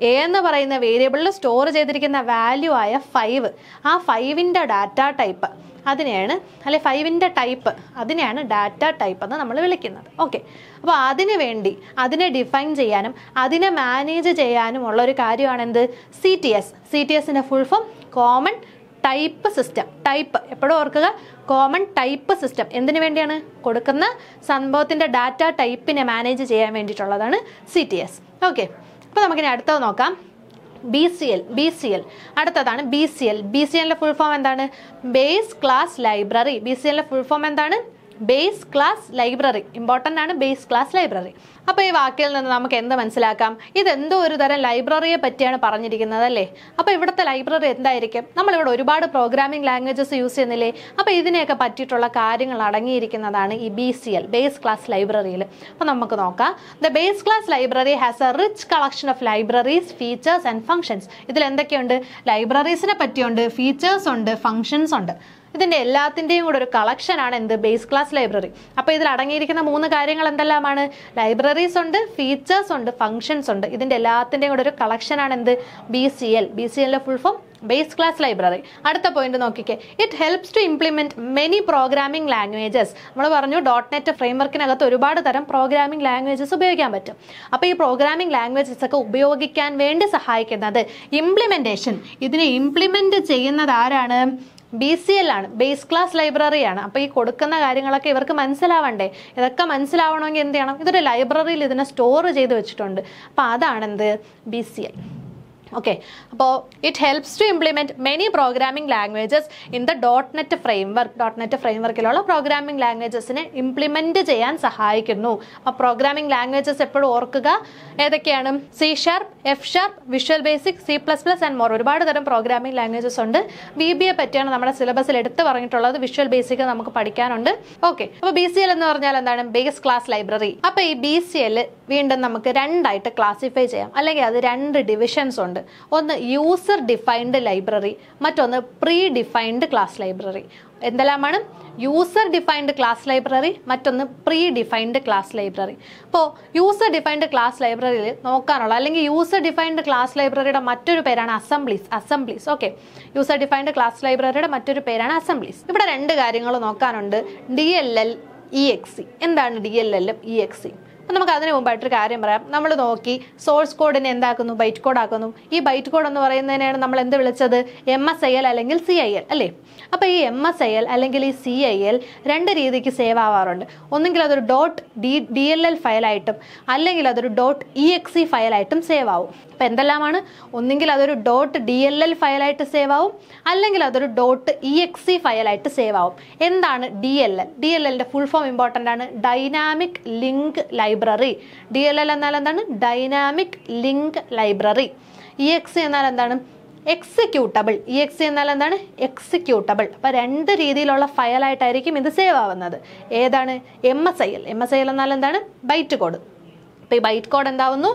എ എന്ന് പറയുന്ന വേരിയബിളിൽ സ്റ്റോർ ചെയ്തിരിക്കുന്ന വാല്യൂ ആയ ഫൈവ് ആ ഫൈവിൻ്റെ ഡാറ്റ ടൈപ്പ് അതിനെയാണ് അല്ലെ ഫൈവിൻ്റെ ടൈപ്പ് അതിനെയാണ് ഡാറ്റ ടൈപ്പ് എന്ന് നമ്മൾ വിളിക്കുന്നത് ഓക്കെ അപ്പോൾ അതിന് വേണ്ടി അതിനെ ഡിഫൈൻ ചെയ്യാനും അതിനെ മാനേജ് ചെയ്യാനും ഉള്ള ഒരു കാര്യമാണ് എന്ത് C T S C T എസിൻ്റെ full form common type system type എപ്പോഴും ഓർക്കുക കോമൺ ടൈപ്പ് സിസ്റ്റം എന്തിനു വേണ്ടിയാണ് കൊടുക്കുന്ന സംഭവത്തിൻ്റെ ഡാറ്റ ടൈപ്പിനെ മാനേജ് ചെയ്യാൻ വേണ്ടിയിട്ടുള്ളതാണ് സി ടി എസ് ഓക്കെ അപ്പോൾ നമുക്കിനി അടുത്തത് നോക്കാം B C L B C L അടുത്തതാണ് B C L B C എല്ലിൻ്റെ ഫുൾ ഫോം എന്താണ് base class library B C എല്ലിൻ്റെ ഫുൾ ഫോം എന്താണ് ബേസ് ക്ലാസ് ലൈബ്രറി ഇമ്പോർട്ടൻ്റ് ആണ് ബേസ് ക്ലാസ് ലൈബ്രറി അപ്പോൾ ഈ വാക്കിൽ നിന്ന് നമുക്ക് എന്ത് മനസ്സിലാക്കാം ഇതെന്തോ ഒരു തരം ലൈബ്രറിയെ പറ്റിയാണ് പറഞ്ഞിരിക്കുന്നത് അല്ലേ അപ്പോൾ ഇവിടുത്തെ ലൈബ്രറി എന്തായിരിക്കും നമ്മളിവിടെ ഒരുപാട് പ്രോഗ്രാമിംഗ് ലാംഗ്വേജസ് യൂസ് ചെയ്യുന്നില്ലേ അപ്പോൾ ഇതിനെയൊക്കെ പറ്റിയിട്ടുള്ള കാര്യങ്ങൾ അടങ്ങിയിരിക്കുന്നതാണ് ഈ B C L base class ലൈബ്രറിയിൽ അപ്പോൾ നമുക്ക് നോക്കാം the base class library has a rich collection of libraries features and functions ഇതിൽ എന്തൊക്കെയുണ്ട് ലൈബ്രറീസിനെ പറ്റിയുണ്ട് ഫീച്ചേഴ്സ് ഉണ്ട് ഫംഗ്ഷൻസ് ഉണ്ട് ഇതിന്റെ എല്ലാത്തിന്റെയും കൂടെ ഒരു കളക്ഷനാണ് എന്ത് ബേസ് ക്ലാസ് ലൈബ്രറി അപ്പോൾ ഇതിൽ അടങ്ങിയിരിക്കുന്ന മൂന്ന് കാര്യങ്ങൾ എന്തെല്ലാമാണ് ലൈബ്രറീസ് ഉണ്ട് ഫീച്ചേഴ്സ് ഉണ്ട് ഫംഗ്ഷൻസ് ഉണ്ട് ഇതിന്റെ എല്ലാത്തിന്റെയും കൂടെ ഒരു കളക്ഷനാണ് എന്ത് B C L B C എല്ലിന്റെ full form base class library അടുത്ത പോയിന്റ് നോക്കിക്കേ it helps to implement many programming languages നമ്മൾ പറഞ്ഞു ഡോട്ട് നെറ്റ് ഫ്രെയിംവർക്കിനകത്ത് ഒരുപാട് തരം പ്രോഗ്രാമിംഗ് ലാംഗ്വേജസ് ഉപയോഗിക്കാൻ പറ്റും അപ്പോൾ ഈ പ്രോഗ്രാമിംഗ് ലാംഗ്വേജസ് ഒക്കെ ഉപയോഗിക്കാൻ വേണ്ടി സഹായിക്കുന്നത് ഇംപ്ലിമെന്റേഷൻ ഇതിനെ ഇംപ്ലിമെന്റ് ചെയ്യുന്നത് ആരാണ് ബി സി എൽ ആണ് ബേസ് ക്ലാസ് ലൈബ്രറിയാണ് അപ്പോൾ ഈ കൊടുക്കുന്ന കാര്യങ്ങളൊക്കെ ഇവർക്ക് മനസ്സിലാവണ്ടേ ഇതൊക്കെ മനസ്സിലാവണമെങ്കിൽ എന്ത് ചെയ്യണം ഇതൊരു ലൈബ്രറിയിൽ ഇതിനെ സ്റ്റോർ ചെയ്ത് വെച്ചിട്ടുണ്ട് അപ്പോൾ അതാണ് എന്ത് ബി സി എൽ ഓക്കെ അപ്പോൾ it helps to implement many programming languages in the dot net framework dot net ഫ്രെയിം വർക്കിലുള്ള പ്രോഗ്രാമിംഗ് ലാംഗ്വേജസിനെ ഇംപ്ലിമെൻറ്റ് ചെയ്യാൻ സഹായിക്കുന്നു അപ്പോൾ പ്രോഗ്രാമിംഗ് ലാംഗ്വേജസ് എപ്പോഴും ഓർക്കുക ഏതൊക്കെയാണ് C sharp F sharp visual basic C plus plus and more ഒരുപാട് തരം പ്രോഗ്രാമിംഗ് ലാംഗ്വേജസ് ഉണ്ട് വി ബി എ പറ്റിയാണ് നമ്മുടെ സിലബസിൽ എടുത്തു പറഞ്ഞിട്ടുള്ളത് വിഷ്വൽ ബേസിക് നമുക്ക് പഠിക്കാനുണ്ട് ഓക്കെ അപ്പോൾ ബി സി എൽ എന്ന് പറഞ്ഞാൽ എന്താണ് ബേസ് ക്ലാസ് ലൈബ്രറി അപ്പോൾ ഈ ബി സി എൽ വീണ്ടും നമുക്ക് രണ്ടായിട്ട് ക്ലാസിഫൈ ചെയ്യാം അല്ലെങ്കിൽ അത് രണ്ട് ഡിവിഷൻസ് ഉണ്ട് ഉണ്ട് ഒന്ന് യൂസർ ഡിഫൈൻഡ് ലൈബ്രറി മറ്റൊന്ന് പ്രീ ഡിഫൈൻഡ് ക്ലാസ് ലൈബ്രറി എന്തെല്ലാമാണ് യൂസർ ഡിഫൈൻഡ് ക്ലാസ് ലൈബ്രറി മറ്റൊന്ന് പ്രീ ഡിഫൈൻഡ് ക്ലാസ് ലൈബ്രറി അപ്പോൾ യൂസർ ഡിഫൈൻഡ് ക്ലാസ് ലൈബ്രറിയിൽ നോക്കാനുള്ള അല്ലെങ്കിൽ യൂസർ ഡിഫൈൻഡ് ക്ലാസ് ലൈബ്രറിയുടെ മറ്റൊരു പേരാണ് assemblies assemblies okay user defined class ലൈബ്രറിയുടെ മറ്റൊരു പേരാണ് അസംബ്ലീസ് ഇവിടെ രണ്ട് കാര്യങ്ങൾ നോക്കാനുണ്ട് D L L E X C എന്താണ് ഡി എൽ എല്ലും ഇ എക്സ് അപ്പം നമുക്ക് അതിന് മുമ്പായിട്ടൊരു കാര്യം പറയാം നമ്മൾ നോക്കി സോഴ്സ് കോഡിനെ എന്താക്കുന്നു ബൈറ്റ് കോഡ് ആക്കുന്നു ഈ ബൈറ്റ് കോഡ് എന്ന് പറയുന്നതിനാണ് നമ്മൾ എന്ത് വിളിച്ചത് എം എസ് ഐ എൽ അല്ലെങ്കിൽ സി ഐ എൽ അല്ലേ അപ്പോൾ ഈ എം എസ് ഐ എൽ അല്ലെങ്കിൽ ഈ സി ഐ എൽ രണ്ട് രീതിക്ക് സേവ് ആവാറുണ്ട് ഒന്നെങ്കിൽ അതൊരു dot D D L L ഫയലായിട്ടും അല്ലെങ്കിൽ അതൊരു ഡോട്ട് ഇ എക്സ് ഇ ഫയലായിട്ടും സേവ് ആവും ഇപ്പോൾ എന്തെല്ലാമാണ് ഒന്നുകിൽ അതൊരു ഡോട്ട് ഡി എൽ എൽ ഫയലായിട്ട് സേവ് ആവും അല്ലെങ്കിൽ അതൊരു ഡോട്ട് ഇ എക്സ് ഇ ഫയലായിട്ട് സേവ് ആവും എന്താണ് D L L D L എല്ലിൻ്റെ ഫുൾ ഫോം ഇമ്പോർട്ടൻ്റ് ആണ് dynamic link library D L L എന്നാൽ എന്താണ് dynamic link library E X എന്നാൽ എന്താണ് എക്സിക്യൂട്ടബിൾ ഇ എക്സ് എന്നാൽ എന്താണ് എക്സിക്യൂട്ടബിൾ അപ്പോൾ രണ്ട് രീതിയിലുള്ള ഫയലായിട്ടായിരിക്കും ഇത് സേവ് ആവുന്നത് ഏതാണ് M S I L M S I L എന്നാൽ എന്താണ് ബൈറ്റ് കോഡ് അപ്പോൾ ഈ ബൈറ്റ് കോഡ് എന്താവുന്നു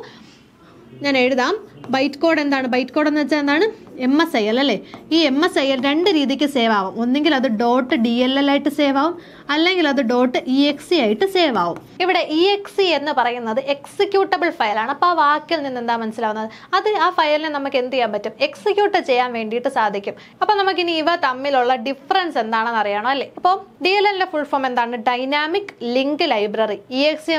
ഞാൻ എഴുതാം ബൈറ്റ് കോഡ് എന്താണ് ബൈറ്റ് കോഡ് എന്ന് വെച്ചാൽ എന്താണ് എം എസ് ഐ എൽ അല്ലേ ഈ എം എസ് ഐ എൽ രണ്ട് രീതിക്ക് സേവ് ആവും ഒന്നെങ്കിൽ അത് ഡോട്ട് ഡി എൽ എൽ ആയിട്ട് സേവ് ആവും അല്ലെങ്കിൽ അത് ഡോട്ട് ഇ എക്സ് സി ആയിട്ട് സേവ് ആവും ഇവിടെ ഇ എക്സ് സി എന്ന് പറയുന്നത് എക്സിക്യൂട്ടബിൾ ഫയലാണ് അപ്പോൾ ആ വാക്കിൽ നിന്ന് എന്താ മനസ്സിലാവുന്നത് അത് ആ ഫയലിനെ നമുക്ക് എന്ത് ചെയ്യാൻ പറ്റും എക്സിക്യൂട്ട് ചെയ്യാൻ വേണ്ടിയിട്ട് സാധിക്കും അപ്പോൾ നമുക്കിനി ഇവ തമ്മിലുള്ള ഡിഫറൻസ് എന്താണെന്ന് അറിയണം അല്ലേ അപ്പോൾ ഡി എൽ എല്ലിൻ്റെ ഫുൾ ഫോം എന്താണ് dynamic link library E X C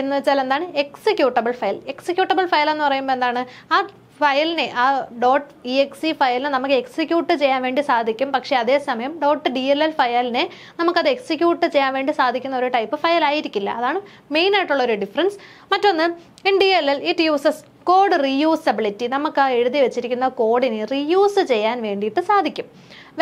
എന്ന് വെച്ചാൽ എന്താണ് എക്സിക്യൂട്ടബിൾ ഫയൽ എക്സിക്യൂട്ടബിൾ ഫയൽ എന്ന് പറയുമ്പോൾ എന്താണ് ആ ഫയലിനെ ആ ഡോട്ട് ഇ എക്സ് ഇ ഫയലിനെ നമുക്ക് എക്സിക്യൂട്ട് ചെയ്യാൻ വേണ്ടി സാധിക്കും പക്ഷേ അതേസമയം ഡോട്ട് ഡി എൽ എൽ ഫയലിനെ നമുക്കത് എക്സിക്യൂട്ട് ചെയ്യാൻ വേണ്ടി സാധിക്കുന്ന ഒരു ടൈപ്പ് ഫയൽ ആയിരിക്കില്ല അതാണ് മെയിൻ ആയിട്ടുള്ള ഒരു ഡിഫറൻസ് മറ്റൊന്ന് in D L L it uses code reusability നമുക്ക് ആ എഴുതി വെച്ചിരിക്കുന്ന കോഡിനെ റീയൂസ് ചെയ്യാൻ വേണ്ടിയിട്ട് സാധിക്കും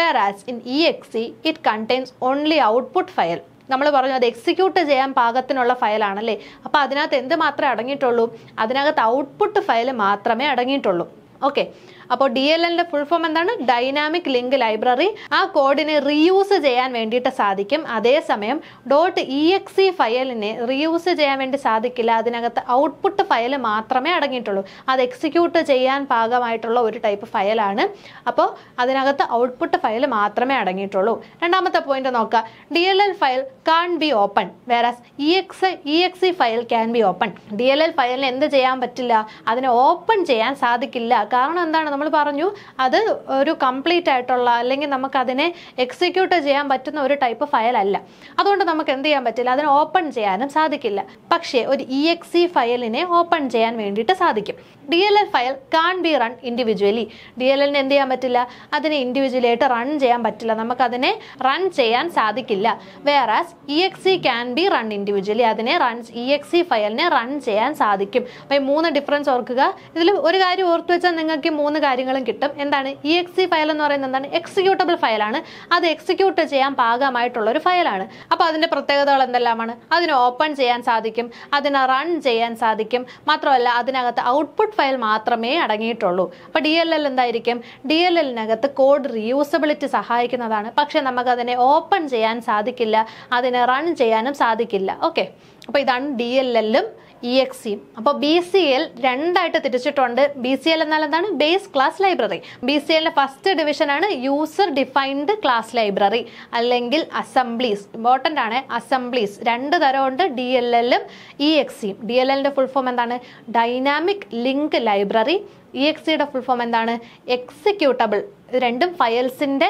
whereas in E X E it contains only output file നമ്മൾ പറഞ്ഞു അത് എക്സിക്യൂട്ട് ചെയ്യാൻ പാകത്തിനുള്ള ഫയലാണല്ലേ അപ്പോൾ അതിനകത്ത് എന്ത് മാത്രമേ അടങ്ങിയിട്ടുള്ളൂ അതിനകത്ത് ഔട്ട്പുട്ട് ഫയൽ മാത്രമേ അടങ്ങിയിട്ടുള്ളൂ ഓക്കെ അപ്പോൾ ഡി എൽ എൻ്റെ ഫുൾ ഫോം എന്താണ് ഡൈനാമിക് ലിങ്ക് ലൈബ്രറി ആ കോഡിനെ റീയൂസ് ചെയ്യാൻ വേണ്ടിയിട്ട് സാധിക്കും അതേസമയം ഡോട്ട് ഇ എക്സ് ഫയലിനെ റീയൂസ് ചെയ്യാൻ വേണ്ടി സാധിക്കില്ല അതിനകത്ത് ഔട്ട്പുട്ട് ഫയൽ മാത്രമേ അടങ്ങിയിട്ടുള്ളൂ അത് എക്സിക്യൂട്ട് ചെയ്യാൻ പാകമായിട്ടുള്ള ഒരു ടൈപ്പ് ഫയലാണ് അപ്പോൾ അതിനകത്ത് ഔട്ട്പുട്ട് ഫയൽ മാത്രമേ അടങ്ങിയിട്ടുള്ളൂ രണ്ടാമത്തെ പോയിന്റ് നോക്കുക D L L file can be open whereas E X E X file can be open D L L ഫയലിന് എന്ത് ചെയ്യാൻ പറ്റില്ല അതിനെ ഓപ്പൺ ചെയ്യാൻ സാധിക്കില്ല കാരണം എന്താണ് നമ്മൾ പറഞ്ഞു അത് ഒരു കംപ്ലീറ്റ് ആയിട്ടുള്ള അല്ലെങ്കിൽ നമുക്കതിനെ എക്സിക്യൂട്ട് ചെയ്യാൻ പറ്റുന്ന ഒരു ടൈപ്പ് ഫയൽ അല്ല അതുകൊണ്ട് നമുക്ക് എന്ത് ചെയ്യാൻ പറ്റില്ല അതിനെ ഓപ്പൺ ചെയ്യാനും സാധിക്കില്ല പക്ഷേ ഒരു ഇ എക്സ് ഫയലിനെ ഓപ്പൺ ചെയ്യാൻ വേണ്ടിയിട്ട് സാധിക്കും D L L file can be run individually D L എല്ലിന് എന്ത് ചെയ്യാൻ പറ്റില്ല അതിനെ ഇൻഡിവിജ്വലി ആയിട്ട് റൺ ചെയ്യാൻ പറ്റില്ല നമുക്കതിനെ റൺ ചെയ്യാൻ സാധിക്കില്ല whereas E X can be run individually അതിനെ റൺ ഇ എക്സ് ഫയലിനെ റൺ ചെയ്യാൻ സാധിക്കും അപ്പം ഈ മൂന്ന് ഡിഫറൻസ് ഓർക്കുക ഇതിൽ ഒരു കാര്യം ഓർത്തു വെച്ചാൽ നിങ്ങൾക്ക് ഈ മൂന്ന് കാര്യങ്ങളും കിട്ടും എന്താണ് ഇ എക്സി ഫയൽ എന്ന് പറയുന്നത് എന്താണ് എക്സിക്യൂട്ടബിൾ ഫയലാണ് അത് എക്സിക്യൂട്ട് ചെയ്യാൻ പാകമായിട്ടുള്ള ഒരു ഫയലാണ് അപ്പോൾ അതിൻ്റെ പ്രത്യേകതകൾ എന്തെല്ലാമാണ് അതിന് ഓപ്പൺ ചെയ്യാൻ സാധിക്കും അതിനെ റൺ ചെയ്യാൻ സാധിക്കും മാത്രമല്ല അതിനകത്ത് ഔട്ട്പുട്ട് ഫയൽ മാത്രമേ അടങ്ങിയിട്ടുള്ളൂ അപ്പോൾ ഡി എൽ എൽ എന്തായിരിക്കും ഡി എൽ എല്ലിനകത്ത് കോഡ് റീയൂസബിലിറ്റി സഹായിക്കുന്നതാണ് പക്ഷേ നമുക്കതിനെ ഓപ്പൺ ചെയ്യാൻ സാധിക്കില്ല അതിനെ റൺ ചെയ്യാനും സാധിക്കില്ല ഓക്കെ അപ്പോൾ ഇതാണ് ഡി എൽ എല്ലും ഇ എക്സിയും അപ്പോൾ ബി സി എൽ രണ്ടായിട്ട് തിരിച്ചിട്ടുണ്ട് ബി സി എൽ എന്നാൽ എന്താണ് base class library B C എല്ലിൻ്റെ ഫസ്റ്റ് ഡിവിഷനാണ് യൂസർ ഡിഫൈൻഡ് ക്ലാസ് ലൈബ്രറി അല്ലെങ്കിൽ അസംബ്ലീസ് ഇമ്പോർട്ടൻ്റ് ആണ് അസംബ്ലീസ് രണ്ട് തരമുണ്ട് ഡി എൽ എല്ലും ഇ എക്സിയും ഡി എൽ എല്ലിൻ്റെ ഫുൾ ഫോം എന്താണ് ഡൈനാമിക് ലിങ്ക് ലൈബ്രറി ഇ എക്സിയുടെ ഫുൾ ഫോം എന്താണ് എക്സിക്യൂട്ടബിൾ രണ്ടും ഫയൽസിൻ്റെ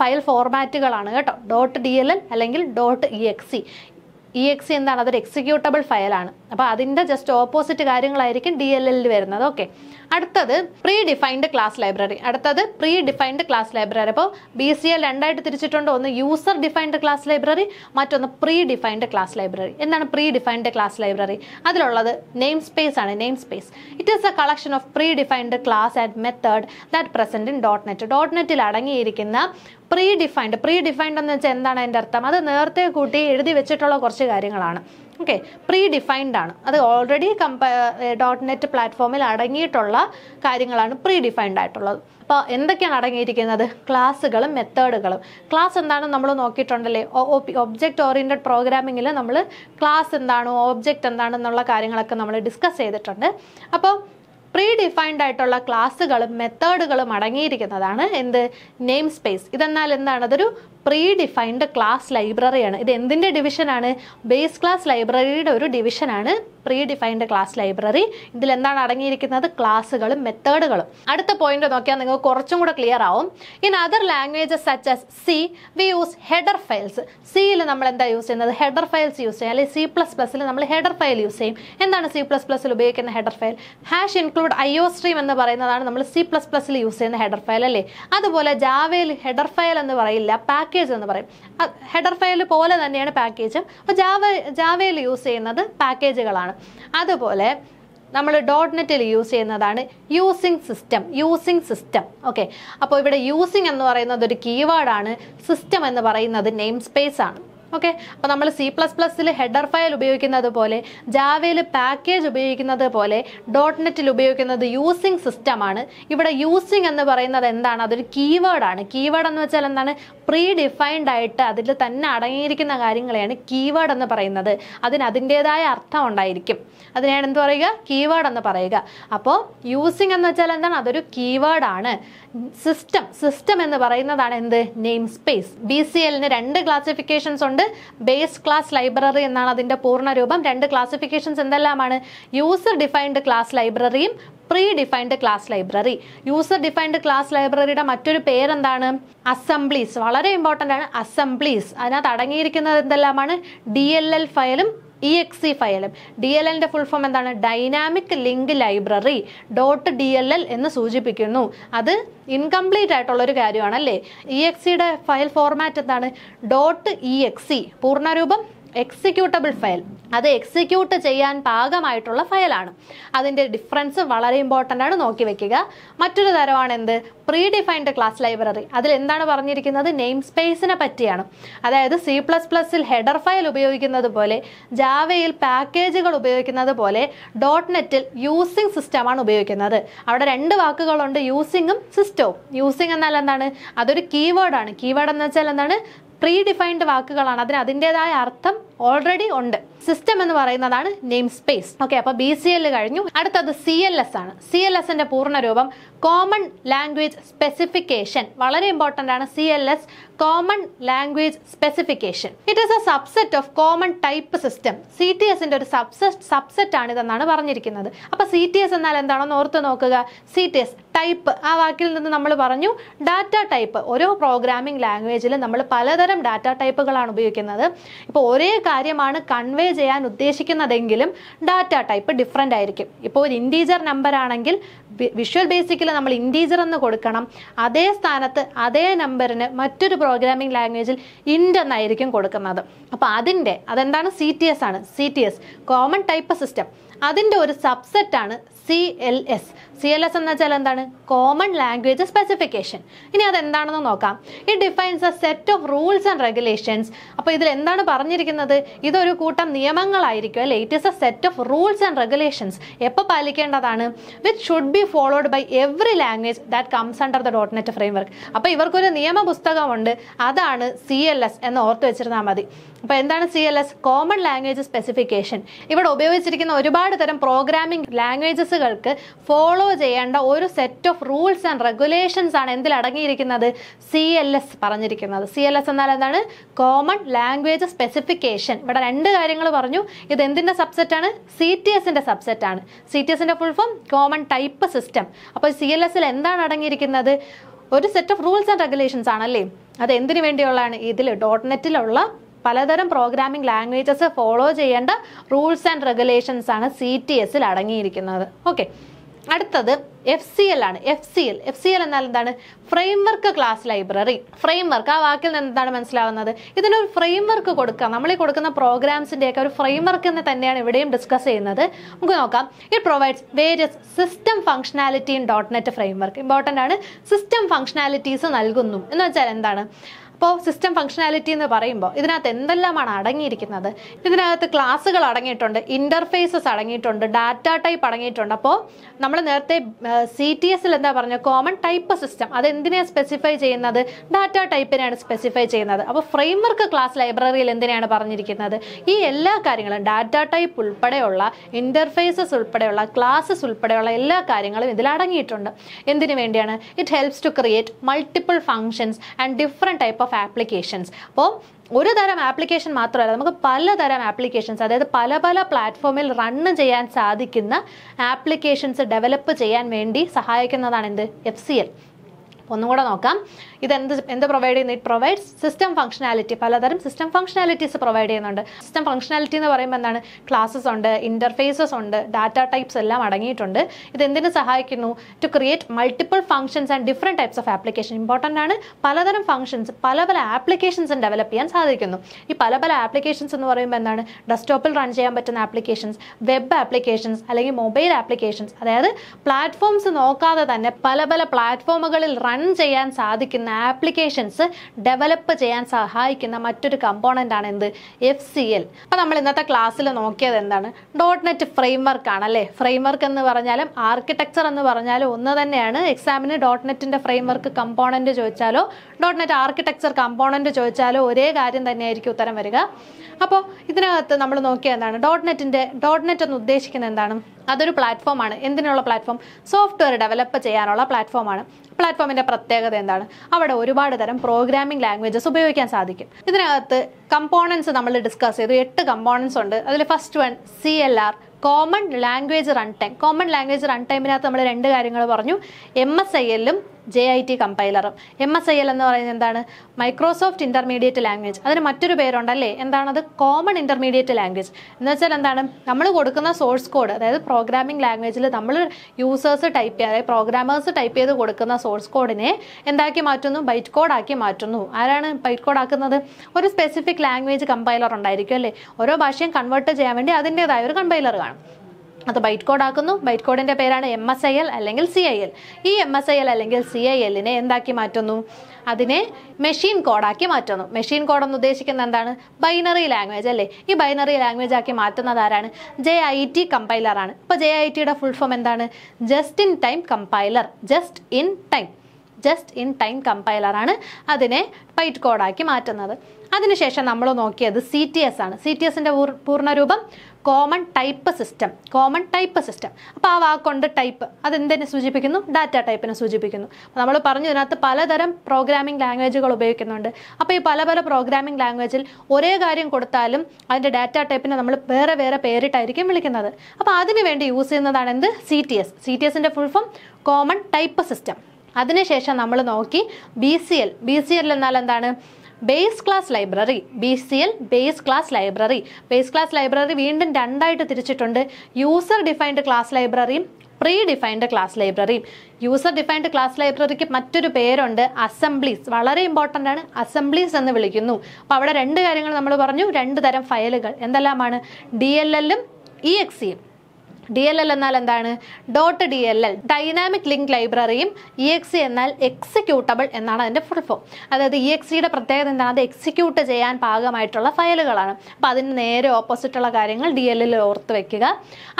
ഫയൽ ഫോർമാറ്റുകളാണ് കേട്ടോ ഡോട്ട് ഡി എൽ എൽ അല്ലെങ്കിൽ dot E X E e X എന്താണ് അതൊരു എക്സിക്യൂട്ടബിൾ ഫയലാണ് അപ്പോൾ അതിൻ്റെ ജസ്റ്റ് ഓപ്പോസിറ്റ് കാര്യങ്ങളായിരിക്കും ഡി എൽ എല്ലിൽ വരുന്നത് ഓക്കെ അടുത്തത് പ്രീ ഡിഫൈൻഡ് ക്ലാസ് ലൈബ്രറി അടുത്തത് പ്രീ ഡിഫൈൻഡ് ക്ലാസ് ലൈബ്രറി അപ്പോൾ ബി സി എ രണ്ടായിട്ട് തിരിച്ചിട്ടുണ്ട് ഒന്ന് യൂസർ ഡിഫൈൻഡ് ക്ലാസ് ലൈബ്രറി മറ്റൊന്ന് പ്രീ ഡിഫൈൻഡ് ക്ലാസ് ലൈബ്രറി എന്താണ് പ്രീ ഡിഫൈൻഡ് ക്ലാസ് ലൈബ്രറി അതിലുള്ളത് നെയിം സ്പേസ് ആണ് namespace it is a collection of pre defined class and method that present in dot net dot നെറ്റിൽ അടങ്ങിയിരിക്കുന്ന pre defined pre defined എന്ന് വെച്ചാൽ എന്താണ് അതിൻ്റെ അർത്ഥം അത് നേരത്തെ കൂട്ടി എഴുതി വെച്ചിട്ടുള്ള കുറച്ച് കാര്യങ്ങളാണ് ഓക്കെ പ്രീ ഡിഫൈൻഡ് ആണ് അത് ഓൾറെഡി കമ്പ ഡോട്ട് നെറ്റ് പ്ലാറ്റ്ഫോമിൽ അടങ്ങിയിട്ടുള്ള കാര്യങ്ങളാണ് പ്രീ ഡിഫൈൻഡ് ആയിട്ടുള്ളത് അപ്പോൾ എന്തൊക്കെയാണ് അടങ്ങിയിരിക്കുന്നത് ക്ലാസ്സുകളും മെത്തേഡുകളും ക്ലാസ് എന്താണെന്ന് നമ്മൾ നോക്കിയിട്ടുണ്ടല്ലേ ഒബ്ജക്റ്റ് ഓറിയൻറ്റഡ് പ്രോഗ്രാമിങ്ങിൽ നമ്മൾ ക്ലാസ് എന്താണോ ഓബ്ജക്റ്റ് എന്താണെന്നുള്ള കാര്യങ്ങളൊക്കെ നമ്മൾ ഡിസ്കസ് ചെയ്തിട്ടുണ്ട് അപ്പോൾ പ്രീ ഡിഫൈൻഡ് ആയിട്ടുള്ള ക്ലാസ്സുകളും മെത്തേഡുകളും അടങ്ങിയിരിക്കുന്നതാണ് എന്ത് നെയിം സ്പേസ് ഇതെന്നാൽ എന്താണ് അതൊരു പ്രീ ഡിഫൈൻഡ് ക്ലാസ് ലൈബ്രറിയാണ് ഇത് എന്തിൻ്റെ ഡിവിഷനാണ് ബേസ് ക്ലാസ് ലൈബ്രറിയുടെ ഒരു ഡിവിഷനാണ് പ്രീ ഡിഫൈൻഡ് ക്ലാസ് ലൈബ്രറി ഇതിൽ എന്താണ് അടങ്ങിയിരിക്കുന്നത് ക്ലാസ്സുകളും മെത്തേഡുകളും അടുത്ത പോയിന്റ് നോക്കിയാൽ നിങ്ങൾക്ക് കുറച്ചും കൂടെ ക്ലിയർ ആവും in other languages such as C we use header files സിയിൽ നമ്മൾ എന്താ യൂസ് ചെയ്യുന്നത് ഹെഡർ ഫയൽസ് യൂസ് ചെയ്യും അല്ലെങ്കിൽ സി പ്ലസ് പ്ലസ്സിൽ നമ്മൾ ഹെഡർ ഫയൽ യൂസ് ചെയ്യും എന്താണ് സി പ്ലസ് പ്ലസ്സിൽ ഉപയോഗിക്കുന്ന header file hash include I O stream എന്ന് പറയുന്നതാണ് നമ്മൾ സി പ്ലസ് പ്ലസ്സിൽ യൂസ് ചെയ്യുന്ന ഹെഡർ ഫയൽ അല്ലേ അതുപോലെ ജാവയിൽ ഹെഡർ ഫയൽ എന്ന് പറയില്ല പാക്ക് പാക്കേജ് എന്ന് പറയും ഹെഡർ ഫയൽ പോലെ തന്നെയാണ് പാക്കേജ് അപ്പോൾ ജാവ ജാവയിൽ യൂസ് ചെയ്യുന്നത് പാക്കേജുകളാണ് അതുപോലെ നമ്മൾ ഡോട്ട് നെറ്റിൽ യൂസ് ചെയ്യുന്നതാണ് using system using system okay അപ്പോൾ ഇവിടെ യൂസിങ് എന്ന് പറയുന്നത് ഒരു കീവേഡാണ് സിസ്റ്റം എന്ന് പറയുന്നത് നെയിം സ്പേസ് ആണ് ഓക്കെ അപ്പോൾ നമ്മൾ സി പ്ലസ് പ്ലസ്സിൽ ഹെഡർ ഫയൽ ഉപയോഗിക്കുന്നത് പോലെ ജാവയിൽ പാക്കേജ് ഉപയോഗിക്കുന്നത് പോലെ ഡോട്ട് നെറ്റിൽ ഉപയോഗിക്കുന്നത് യൂസിങ് സിസ്റ്റമാണ് ഇവിടെ യൂസിങ് എന്ന് പറയുന്നത് എന്താണ് അതൊരു കീവേഡാണ് കീവേഡ് എന്ന് വെച്ചാൽ എന്താണ് പ്രീ ഡിഫൈൻഡ് ആയിട്ട് അതിൽ തന്നെ അടങ്ങിയിരിക്കുന്ന കാര്യങ്ങളെയാണ് കീവേഡ് എന്ന് പറയുന്നത് അതിന് അതിൻ്റെതായ അർത്ഥം ഉണ്ടായിരിക്കും അതിനാണ് എന്ത് പറയുക കീവേഡ് എന്ന് പറയുക അപ്പോൾ യൂസിങ് എന്ന് വെച്ചാൽ എന്താണ് അതൊരു കീവേഡ് ആണ് സിസ്റ്റം സിസ്റ്റം എന്ന് പറയുന്നതാണ് എന്ത് നെയിം സ്പേസ് ബി സി എല്ലിന് രണ്ട് ക്ലാസിഫിക്കേഷൻസ് ഉണ്ട് ബേസ് ക്ലാസ് ലൈബ്രറി എന്നാണ് അതിൻ്റെ പൂർണ്ണ രൂപം രണ്ട് ക്ലാസിഫിക്കേഷൻസ് എന്തെല്ലാമാണ് യൂസർ ഡിഫൈൻഡ് ക്ലാസ് ലൈബ്രറിയും pre defined class library user defined class ലൈബ്രറിയുടെ മറ്റൊരു പേരെന്താണ് അസംബ്ലീസ് വളരെ ഇമ്പോർട്ടൻ്റ് ആണ് അസംബ്ലീസ് അതിനകത്ത് അടങ്ങിയിരിക്കുന്നത് എന്തെല്ലാമാണ് ഡി എൽ എൽ ഫയലും ഇ എക്സ് സി ഫയലും ഡി എൽ എല്ലിൻ്റെ ഫുൾ ഫോം എന്താണ് dynamic link library dot D L L എന്ന് സൂചിപ്പിക്കുന്നു അത് ഇൻകംപ്ലീറ്റ് ആയിട്ടുള്ളൊരു കാര്യമാണ് അല്ലേ ഇ e എക്സിയുടെ e ഫയൽ ഫോർമാറ്റ് എന്താണ് dot E e X C പൂർണ്ണരൂപം എക്സിക്യൂട്ടബിൾ ഫയൽ അത് എക്സിക്യൂട്ട് ചെയ്യാൻ പാകമായിട്ടുള്ള ഫയലാണ് അതിൻ്റെ ഡിഫറൻസ് വളരെ ഇമ്പോർട്ടൻ്റ് ആണ് നോക്കി വെക്കുക മറ്റൊരു തരമാണ് എന്ത് പ്രീ ഡിഫൈൻഡ് ക്ലാസ് ലൈബ്രറി അതിൽ എന്താണ് പറഞ്ഞിരിക്കുന്നത് നെയിം സ്പേസിനെ പറ്റിയാണ് അതായത് സി പ്ലസ് പ്ലസിൽ ഹെഡർ ഫയൽ ഉപയോഗിക്കുന്നത് പോലെ ജാവയിൽ പാക്കേജുകൾ ഉപയോഗിക്കുന്നത് പോലെ ഡോട്ട് നെറ്റിൽ യൂസിങ് സിസ്റ്റമാണ് ഉപയോഗിക്കുന്നത് അവിടെ രണ്ട് വാക്കുകളുണ്ട് യൂസിങ്ങും സിസ്റ്റവും യൂസിംഗ് എന്നാൽ എന്താണ് അതൊരു കീവേഡാണ് കീവേഡ് എന്ന് വെച്ചാൽ എന്താണ് പ്രീഡിഫൈൻഡ് വാക്കുകളാണ് അതിന് അതിൻ്റെതായ അർത്ഥം ഓൾറെഡി ഉണ്ട് സിസ്റ്റം എന്ന് പറയുന്നതാണ് നെയിം സ്പേസ് ഓക്കെ അപ്പോൾ ബി സി എൽ കഴിഞ്ഞു അടുത്തത് സി എൽ എസ് ആണ് സി എൽ എസിന്റെ രൂപം കോമൺ ലാംഗ്വേജ് സ്പെസിഫിക്കേഷൻ വളരെ ഇമ്പോർട്ടൻ്റ് ആണ് C L S common language specification it is a subset of common type system C T എസിന്റെ ഒരു സബ്സെറ്റ് സബ്സെറ്റ് ഇതെന്നാണ് പറഞ്ഞിരിക്കുന്നത് അപ്പൊ സി ടി എസ് എന്നാൽ എന്താണെന്ന് ഓർത്ത് നോക്കുക സി ടി എസ് ടൈപ്പ് ആ വാക്കിൽ നിന്ന് നമ്മൾ പറഞ്ഞു ഡാറ്റ ടൈപ്പ് ഓരോ പ്രോഗ്രാമിംഗ് ലാംഗ്വേജിൽ നമ്മൾ പലതരം ഡാറ്റ ടൈപ്പുകളാണ് ഉപയോഗിക്കുന്നത് ഇപ്പോൾ ഒരേ കാര്യമാണ് കൺവേ ചെയ്യാൻ ഉദ്ദേശിക്കുന്നതെങ്കിലും ഡാറ്റ ടൈപ്പ് ഡിഫറെൻ്റ് ആയിരിക്കും ഇപ്പോൾ ഒരു ഇൻഡീജർ നമ്പർ ആണെങ്കിൽ വിഷ്വൽ ബേസിക്കിൽ നമ്മൾ ഇൻഡീജർ എന്ന് കൊടുക്കണം അതേ സ്ഥാനത്ത് അതേ നമ്പറിന് മറ്റൊരു പ്രോഗ്രാമിംഗ് ലാംഗ്വേജിൽ ഇൻഡ് എന്നായിരിക്കും കൊടുക്കുന്നത് അപ്പോൾ അതിൻ്റെ അതെന്താണ് സി ടി എസ് ആണ് C T S common type system അതിൻ്റെ ഒരു സബ്സെറ്റാണ് C L S C L S എന്ന് വെച്ചാൽ എന്താണ് കോമൺ ലാംഗ്വേജ് സ്പെസിഫിക്കേഷൻ ഇനി അതെന്താണെന്ന് നോക്കാം it defines a set of rules and regulations അപ്പോൾ ഇതിൽ എന്താണ് പറഞ്ഞിരിക്കുന്നത് ഇതൊരു കൂട്ടം നിയമങ്ങളായിരിക്കും അല്ലെ it is a set of rules and regulations എപ്പോൾ പാലിക്കേണ്ടതാണ് which should be followed by every language that comes under the dot net framework അപ്പോൾ ഇവർക്കൊരു നിയമ പുസ്തകമുണ്ട് അതാണ് സി എൽ എസ് എന്ന് ഓർത്ത് വെച്ചിരുന്നാൽ മതി അപ്പോൾ എന്താണ് C L S common language specification ഇവിടെ ഉപയോഗിച്ചിരിക്കുന്ന ഒരുപാട് തരം പ്രോഗ്രാമിംഗ് ലാംഗ്വേജസുകൾക്ക് ഫോളോ ഫോളോ ചെയ്യേണ്ട ഒരു set of rules and regulations ആണ് എന്തിൽ അടങ്ങിയിരിക്കുന്നത് സി എൽ എസ് പറഞ്ഞിരിക്കുന്നത് സി എൽ എസ് എന്നാൽ എന്താണ് കോമൺ ലാംഗ്വേജ് സ്പെസിഫിക്കേഷൻ ഇവിടെ രണ്ട് കാര്യങ്ങൾ പറഞ്ഞു ഇത് എന്തിൻ്റെ ആണ് സി ടി എസിൻ്റെ ആണ് സി ടി എസിൻ്റെ full form common type system അപ്പോൾ സി എൽ എസിൽ എന്താണ് അടങ്ങിയിരിക്കുന്നത് ഒരു set of rules and regulations ആണല്ലേ അത് എന്തിനു വേണ്ടിയുള്ളതാണ് ഇതിൽ ഡോട്ട് നെറ്റിലുള്ള പലതരം പ്രോഗ്രാമിംഗ് ലാംഗ്വേജസ് ഫോളോ ചെയ്യേണ്ട റൂൾസ് ആൻഡ് റെഗുലേഷൻസ് ആണ് സി ടി എസിൽ അടങ്ങിയിരിക്കുന്നത് ഓക്കെ അടുത്തത് എഫ് സി എൽ ആണ് F C L F C L എന്നാൽ എന്താണ് ഫ്രെയിംവർക്ക് ക്ലാസ് ലൈബ്രറി ഫ്രെയിംവർക്ക് ആ വാക്കിൽ നിന്ന് എന്താണ് മനസ്സിലാവുന്നത് ഇതിനൊരു ഫ്രെയിംവർക്ക് കൊടുക്കുക നമ്മൾ ഈ കൊടുക്കുന്ന പ്രോഗ്രാംസിൻ്റെയൊക്കെ ഒരു ഫ്രെയിംവർക്ക് എന്ന് തന്നെയാണ് ഇവിടെയും ഡിസ്കസ് ചെയ്യുന്നത് നമുക്ക് നോക്കാം it provides various system functionality in dot net framework important ആണ് സിസ്റ്റം ഫംഗ്ഷനാലിറ്റീസ് നൽകുന്നു എന്ന് വെച്ചാൽ എന്താണ് അപ്പോൾ സിസ്റ്റം ഫംഗ്ഷനാലിറ്റി എന്ന് പറയുമ്പോൾ ഇതിനകത്ത് എന്തെല്ലാമാണ് അടങ്ങിയിരിക്കുന്നത് ഇതിനകത്ത് ക്ലാസ്സുകൾ അടങ്ങിയിട്ടുണ്ട് ഇന്റർഫേസസ് അടങ്ങിയിട്ടുണ്ട് ഡാറ്റ ടൈപ്പ് അടങ്ങിയിട്ടുണ്ട് അപ്പോൾ നമ്മൾ നേരത്തെ സി ടി എസിൽ എന്താ പറഞ്ഞ കോമൺ ടൈപ്പ് സിസ്റ്റം അത് എന്തിനാണ് സ്പെസിഫൈ ചെയ്യുന്നത് ഡാറ്റ ടൈപ്പിനെയാണ് സ്പെസിഫൈ ചെയ്യുന്നത് അപ്പോൾ ഫ്രെയിംവർക്ക് ക്ലാസ് ലൈബ്രറിയിൽ എന്തിനാണ് പറഞ്ഞിരിക്കുന്നത് ഈ എല്ലാ കാര്യങ്ങളും ഡാറ്റ ടൈപ്പ് ഉൾപ്പെടെയുള്ള ഇന്റർഫേസസ് ഉൾപ്പെടെയുള്ള ക്ലാസ്സസ് ഉൾപ്പെടെയുള്ള എല്ലാ കാര്യങ്ങളും ഇതിൽ അടങ്ങിയിട്ടുണ്ട് എന്തിനു വേണ്ടിയാണ് it helps to create multiple functions and different type of of applications അപ്പോൾ ഒരു തരം ആപ്ലിക്കേഷൻ മാത്രമല്ല നമുക്ക് പലതരം ആപ്ലിക്കേഷൻസ് അതായത് പല പല പ്ലാറ്റ്ഫോമിൽ റണ്ണ് ചെയ്യാൻ സാധിക്കുന്ന ആപ്ലിക്കേഷൻസ് ഡെവലപ്പ് ചെയ്യാൻ വേണ്ടി സഹായിക്കുന്നതാണ് എന്ത് എഫ് സി എൽ ഒന്നും കൂടെ നോക്കാം ഇത് എന്ത് എന്ത് പ്രൊവൈഡ് ചെയ്യുന്നു ഇറ്റ് പ്രൊവൈഡ്സ് സിസ്റ്റം ഫംഗ്ഷനാലിറ്റി പലതരം സിസ്റ്റം ഫംഗ്ഷനാലിറ്റീസ് പ്രൊവൈഡ് ചെയ്യുന്നുണ്ട് സിസ്റ്റം ഫംഗ്ഷനാലിറ്റി എന്ന് പറയുമ്പോൾ എന്താണ് ക്ലാസ്സസ് ഉണ്ട് ഇൻ്റർഫേസസ് ഉണ്ട് ഡാറ്റ ടൈപ്സ് എല്ലാം അടങ്ങിയിട്ടുണ്ട് ഇത് എന്തിനു സഹായിക്കുന്നു to create multiple functions and different types of application important ആണ് പലതരം ഫംഗ്ഷൻസ് പല പല ആപ്ലിക്കേഷൻസ് ഡെവലപ്പ് ചെയ്യാൻ സാധിക്കുന്നു ഈ പല പല ആപ്ലിക്കേഷൻസ് എന്ന് പറയുമ്പോൾ എന്താണ് ഡെസ്ക്ടോപ്പിൽ റൺ ചെയ്യാൻ പറ്റുന്ന ആപ്ലിക്കേഷൻസ് വെബ് ആപ്ലിക്കേഷൻസ് അല്ലെങ്കിൽ മൊബൈൽ ആപ്ലിക്കേഷൻസ് അതായത് പ്ലാറ്റ്ഫോംസ് നോക്കാതെ തന്നെ പല പല പ്ലാറ്റ്ഫോമുകളിൽ റൺ ചെയ്യാൻ സാധിക്കുന്ന ചെയ്യുന്ന ആപ്ലിക്കേഷൻസ് ഡെവലപ്പ് ചെയ്യാൻ സഹായിക്കുന്ന മറ്റൊരു കമ്പോണൻ്റ് ആണ് എന്ത് എഫ് സി എൽ അപ്പോൾ നമ്മൾ ഇന്നത്തെ ക്ലാസ്സിൽ നോക്കിയത് എന്താണ് ഡോട്ട് നെറ്റ് ഫ്രെയിം വർക്ക് ആണ് അല്ലേ വർക്ക് എന്ന് പറഞ്ഞാലും ആർക്കിടെക്ചർ എന്ന് പറഞ്ഞാലും ഒന്ന് തന്നെയാണ് എക്സാമിന് ഡോട്ട് നെറ്റിൻ്റെ വർക്ക് കമ്പോണൻറ്റ് ചോദിച്ചാലോ ഡോട്ട് നെറ്റ് ആർക്കിടെക്ചർ കമ്പോണൻറ്റ് ചോദിച്ചാലോ ഒരേ കാര്യം തന്നെയായിരിക്കും ഉത്തരം വരിക അപ്പോൾ ഇതിനകത്ത് നമ്മൾ നോക്കിയത് എന്താണ് ഡോട്ട് നെറ്റിൻ്റെ ഡോട്ട് നെറ്റ് എന്ന് ഉദ്ദേശിക്കുന്നത് എന്താണ് അതൊരു പ്ലാറ്റ്ഫോമാണ് എന്തിനുള്ള പ്ലാറ്റ്ഫോം സോഫ്റ്റ്വെയർ ഡെവലപ്പ് ചെയ്യാനുള്ള പ്ലാറ്റ്ഫോമാണ് പ്ലാറ്റ്ഫോമിന്റെ പ്രത്യേകത എന്താണ് അവിടെ ഒരുപാട് തരം പ്രോഗ്രാമിംഗ് ലാംഗ്വേജസ് ഉപയോഗിക്കാൻ സാധിക്കും ഇതിനകത്ത് കമ്പോണൻസ് നമ്മൾ ഡിസ്കസ് ചെയ്തു എട്ട് കമ്പോണൻസ് ഉണ്ട് അതിൽ first one C L R common language run time common language run ടൈമിനകത്ത് നമ്മൾ രണ്ട് കാര്യങ്ങൾ പറഞ്ഞു എം എസ് ഐ എല്ലും ജെ ഐ ടി കമ്പൈലറും എം എസ് ഐ എൽ എന്ന് പറയുന്നത് എന്താണ് മൈക്രോസോഫ്റ്റ് ഇന്റർമീഡിയറ്റ് ലാംഗ്വേജ് അതിന് മറ്റൊരു അല്ലേ എന്താണത് കോമൺ ഇന്റർമീഡിയറ്റ് ലാംഗ്വേജ് എന്ന് വെച്ചാൽ എന്താണ് നമ്മൾ കൊടുക്കുന്ന സോഴ്സ് കോഡ് അതായത് പ്രോഗ്രാമിംഗ് ലാംഗ്വേജിൽ നമ്മൾ യൂസേഴ്സ് ടൈപ്പ് ചെയ്യുക അതായത് പ്രോഗ്രാമേഴ്സ് ടൈപ്പ് ചെയ്ത് കൊടുക്കുന്ന സോഴ്സ് കോഡിനെ എന്താക്കി മാറ്റുന്നു ബൈറ്റ് കോഡാക്കി മാറ്റുന്നു ആരാണ് ബൈറ്റ് കോഡാക്കുന്നത് ഒരു സ്പെസിഫിക് ലാംഗ്വേജ് കമ്പൈലർ ഉണ്ടായിരിക്കും അല്ലേ ഓരോ ഭാഷയും കൺവേർട്ട് ചെയ്യാൻ വേണ്ടി അതിൻ്റെതായ ഒരു കമ്പൈലർ കാണും അത് ബൈറ്റ് കോഡ് ആക്കുന്നു ബൈറ്റ് കോഡിൻ്റെ പേരാണ് എം എസ് ഐ എൽ അല്ലെങ്കിൽ സി ഐ എൽ ഈ എം എസ് ഐ എൽ അല്ലെങ്കിൽ സി ഐ എല്ലിനെ എന്താക്കി മാറ്റുന്നു അതിനെ മെഷീൻ കോഡാക്കി മാറ്റുന്നു മെഷീൻ കോഡ് എന്ന് ഉദ്ദേശിക്കുന്നത് എന്താണ് ബൈനറി ലാംഗ്വേജ് അല്ലേ ഈ ബൈനറി ലാംഗ്വേജ് ആക്കി മാറ്റുന്നത് ആരാണ് ജെ ഐ ടി കമ്പൈലറാണ് ഇപ്പോൾ ജെ ഐ ടിയുടെ ഫുൾ ഫോം എന്താണ് just in time compiler just in time just in time കമ്പൈലറാണ് അതിനെ ബൈറ്റ് കോഡാക്കി മാറ്റുന്നത് അതിനുശേഷം നമ്മൾ നോക്കിയത് സി ടി എസ് ആണ് സി ടി എസിൻ്റെ പൂർണ്ണരൂപം common type system common type system അപ്പോൾ ആ വാക്കുണ്ട് ടൈപ്പ് അതെന്തിനെ സൂചിപ്പിക്കുന്നു ഡാറ്റ ടൈപ്പിനെ സൂചിപ്പിക്കുന്നു നമ്മൾ പറഞ്ഞു ഇതിനകത്ത് പലതരം പ്രോഗ്രാമിംഗ് ലാംഗ്വേജുകൾ ഉപയോഗിക്കുന്നുണ്ട് അപ്പോൾ ഈ പല പല പ്രോഗ്രാമിംഗ് ലാംഗ്വേജിൽ ഒരേ കാര്യം കൊടുത്താലും അതിൻ്റെ ഡാറ്റ ടൈപ്പിനെ നമ്മൾ വേറെ വേറെ പേരിട്ടായിരിക്കും വിളിക്കുന്നത് അപ്പോൾ അതിനു വേണ്ടി യൂസ് ചെയ്യുന്നതാണ് എന്ത് C T S C T എസിൻ്റെ full form common type system അതിനുശേഷം നമ്മൾ നോക്കി B C L B C L എന്നാൽ എന്താണ് base class library B C L base class library base class library വീണ്ടും രണ്ടായിട്ട് തിരിച്ചിട്ടുണ്ട് യൂസർ ഡിഫൈൻഡ് ക്ലാസ് ലൈബ്രറിയും പ്രീ ഡിഫൈൻഡ് ക്ലാസ് ലൈബ്രറിയും യൂസർ ഡിഫൈൻഡ് ക്ലാസ് ലൈബ്രറിക്ക് മറ്റൊരു പേരുണ്ട് അസംബ്ലീസ് വളരെ ഇമ്പോർട്ടൻ്റ് ആണ് അസംബ്ലീസ് എന്ന് വിളിക്കുന്നു അപ്പോൾ അവിടെ രണ്ട് കാര്യങ്ങൾ നമ്മൾ പറഞ്ഞു രണ്ട് തരം ഫയലുകൾ എന്തെല്ലാമാണ് ഡി എൽ എല്ലും ഇ എക്സിയും ഡി എൽ എൽ എന്നാൽ എന്താണ് dot D L L dynamic link ലൈബ്രറിയും ഇ എക്സ് എന്നാൽ എക്സിക്യൂട്ടബിൾ എന്നാണ് അതിൻ്റെ ഫുൾ ഫോം അതായത് ഇ e എക്സിയുടെ e പ്രത്യേകത എന്താണ് അത് എക്സിക്യൂട്ട് ചെയ്യാൻ പാകമായിട്ടുള്ള ഫയലുകളാണ് അപ്പോൾ അതിന് നേരെ ഓപ്പോസിറ്റുള്ള കാര്യങ്ങൾ ഡി എൽ എൽ ഓർത്ത് വെക്കുക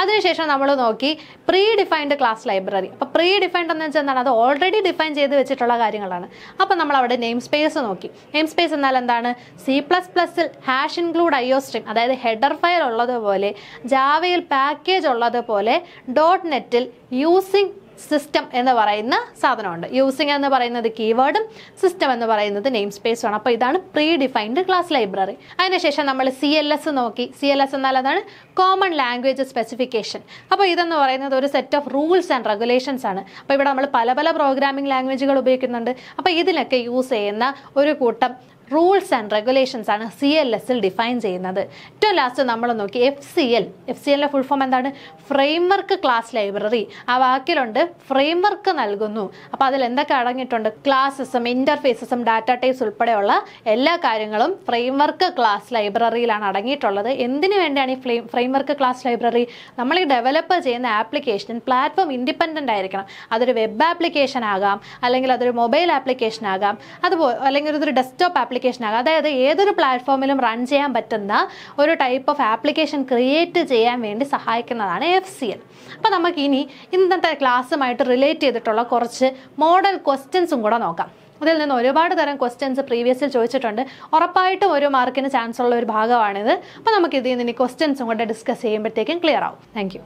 അതിനുശേഷം നമ്മൾ നോക്കി പ്രീ ഡിഫൈൻഡ് ക്ലാസ് ലൈബ്രറി അപ്പോൾ പ്രീ ഡിഫൈൻഡ് എന്ന് വെച്ചാൽ എന്താണ് അത് ഓൾറെഡി ഡിഫൈൻ ചെയ്ത് വെച്ചിട്ടുള്ള കാര്യങ്ങളാണ് അപ്പോൾ നമ്മൾ അവിടെ നെയിം സ്പേസ് നോക്കി നെയിം സ്പേസ് എന്നാൽ എന്താണ് സി പ്ലസ് പ്ലസിൽ hash include I O stream അതായത് ഹെഡർ ഫയൽ ഉള്ളതുപോലെ ജാവയിൽ പാക്കേജ് ഉള്ളത് പോലെ ഡോട്ട് നെറ്റിൽ യൂസിങ് സിസ്റ്റം എന്ന് പറയുന്ന സാധനമുണ്ട് യൂസിങ് എന്ന് പറയുന്നത് കീവേഡും സിസ്റ്റം എന്ന് പറയുന്നത് നെയിം സ്പേസുമാണ് അപ്പോൾ ഇതാണ് പ്രീ ഡിഫൈൻഡ് ക്ലാസ് ലൈബ്രറി അതിനുശേഷം നമ്മൾ സി എൽ എസ് നോക്കി സി എൽ എസ് എന്നാൽ അതാണ് കോമൺ ലാംഗ്വേജ് സ്പെസിഫിക്കേഷൻ അപ്പോൾ ഇതെന്ന് പറയുന്നത് ഒരു set of rules and regulations ആണ് അപ്പോൾ ഇവിടെ നമ്മൾ പല പല പ്രോഗ്രാമിംഗ് ലാംഗ്വേജുകൾ ഉപയോഗിക്കുന്നുണ്ട് അപ്പോൾ ഇതിനൊക്കെ യൂസ് ചെയ്യുന്ന ഒരു കൂട്ടം റൂൾസ് ആൻഡ് റെഗുലേഷൻസ് ആണ് സി എൽ എസിൽ ഡിഫൈൻ ചെയ്യുന്നത് ഏറ്റവും ലാസ്റ്റ് നമ്മൾ നോക്കി F C L F C എല്ലിൻ്റെ ഫുൾ ഫോം എന്താണ് ഫ്രെയിംവർക്ക് ക്ലാസ് ലൈബ്രറി ആ വാക്കിലുണ്ട് ഫ്രെയിംവർക്ക് നൽകുന്നു അപ്പോൾ അതിൽ എന്തൊക്കെ അടങ്ങിയിട്ടുണ്ട് ക്ലാസ്സസും ഇൻ്റർഫേസസും ഡാറ്റ ടൈപ്സ് ഉൾപ്പെടെയുള്ള എല്ലാ കാര്യങ്ങളും ഫ്രെയിംവർക്ക് ക്ലാസ് ലൈബ്രറിയിലാണ് അടങ്ങിയിട്ടുള്ളത് എന്തിനു വേണ്ടിയാണ് ഈ ഫ്രെയിം ഫ്രെയിംവർക്ക് ക്ലാസ് ലൈബ്രറി നമ്മൾ ഈ ഡെവലപ്പ് ചെയ്യുന്ന ആപ്ലിക്കേഷൻ പ്ലാറ്റ്ഫോം ഇൻഡിപെൻഡൻ്റ് ആയിരിക്കണം അതൊരു വെബ് ആപ്ലിക്കേഷൻ ആകാം അല്ലെങ്കിൽ അതൊരു മൊബൈൽ ആപ്ലിക്കേഷൻ ആകാം അതുപോലെ അല്ലെങ്കിൽ അതൊരു ഡെസ്ക്ടോപ്പ് ആപ്ലിക്കേഷൻ ആപ്ലിക്കേഷനാണ് അതായത് ഏതൊരു പ്ലാറ്റ്ഫോമിലും റൺ ചെയ്യാൻ പറ്റുന്ന ഒരു ടൈപ്പ് ഓഫ് ആപ്ലിക്കേഷൻ ക്രിയേറ്റ് ചെയ്യാൻ വേണ്ടി സഹായിക്കുന്നതാണ് എഫ് സി എൽ അപ്പോൾ നമുക്ക് ഇനി ഇന്നത്തെ ക്ലാസ്സുമായിട്ട് റിലേറ്റ് ചെയ്തിട്ടുള്ള കുറച്ച് മോഡൽ ക്വസ്റ്റ്യൻസും കൂടെ നോക്കാം അതിൽ നിന്ന് ഒരുപാട് തരം ക്വസ്റ്റ്യൻസ് പ്രീവിയസിൽ ചോദിച്ചിട്ടുണ്ട് ഉറപ്പായിട്ടും ഒരു മാർക്കിന് ചാൻസ് ഉള്ള ഒരു ഭാഗമാണിത് അപ്പോൾ നമുക്ക് ഇതിൽ നിന്ന് ഇനി ക്വസ്റ്റ്യൻസും കൂടെ ഡിസ്കസ് ചെയ്യുമ്പോഴത്തേക്കും ക്ലിയർ ആവും താങ്ക്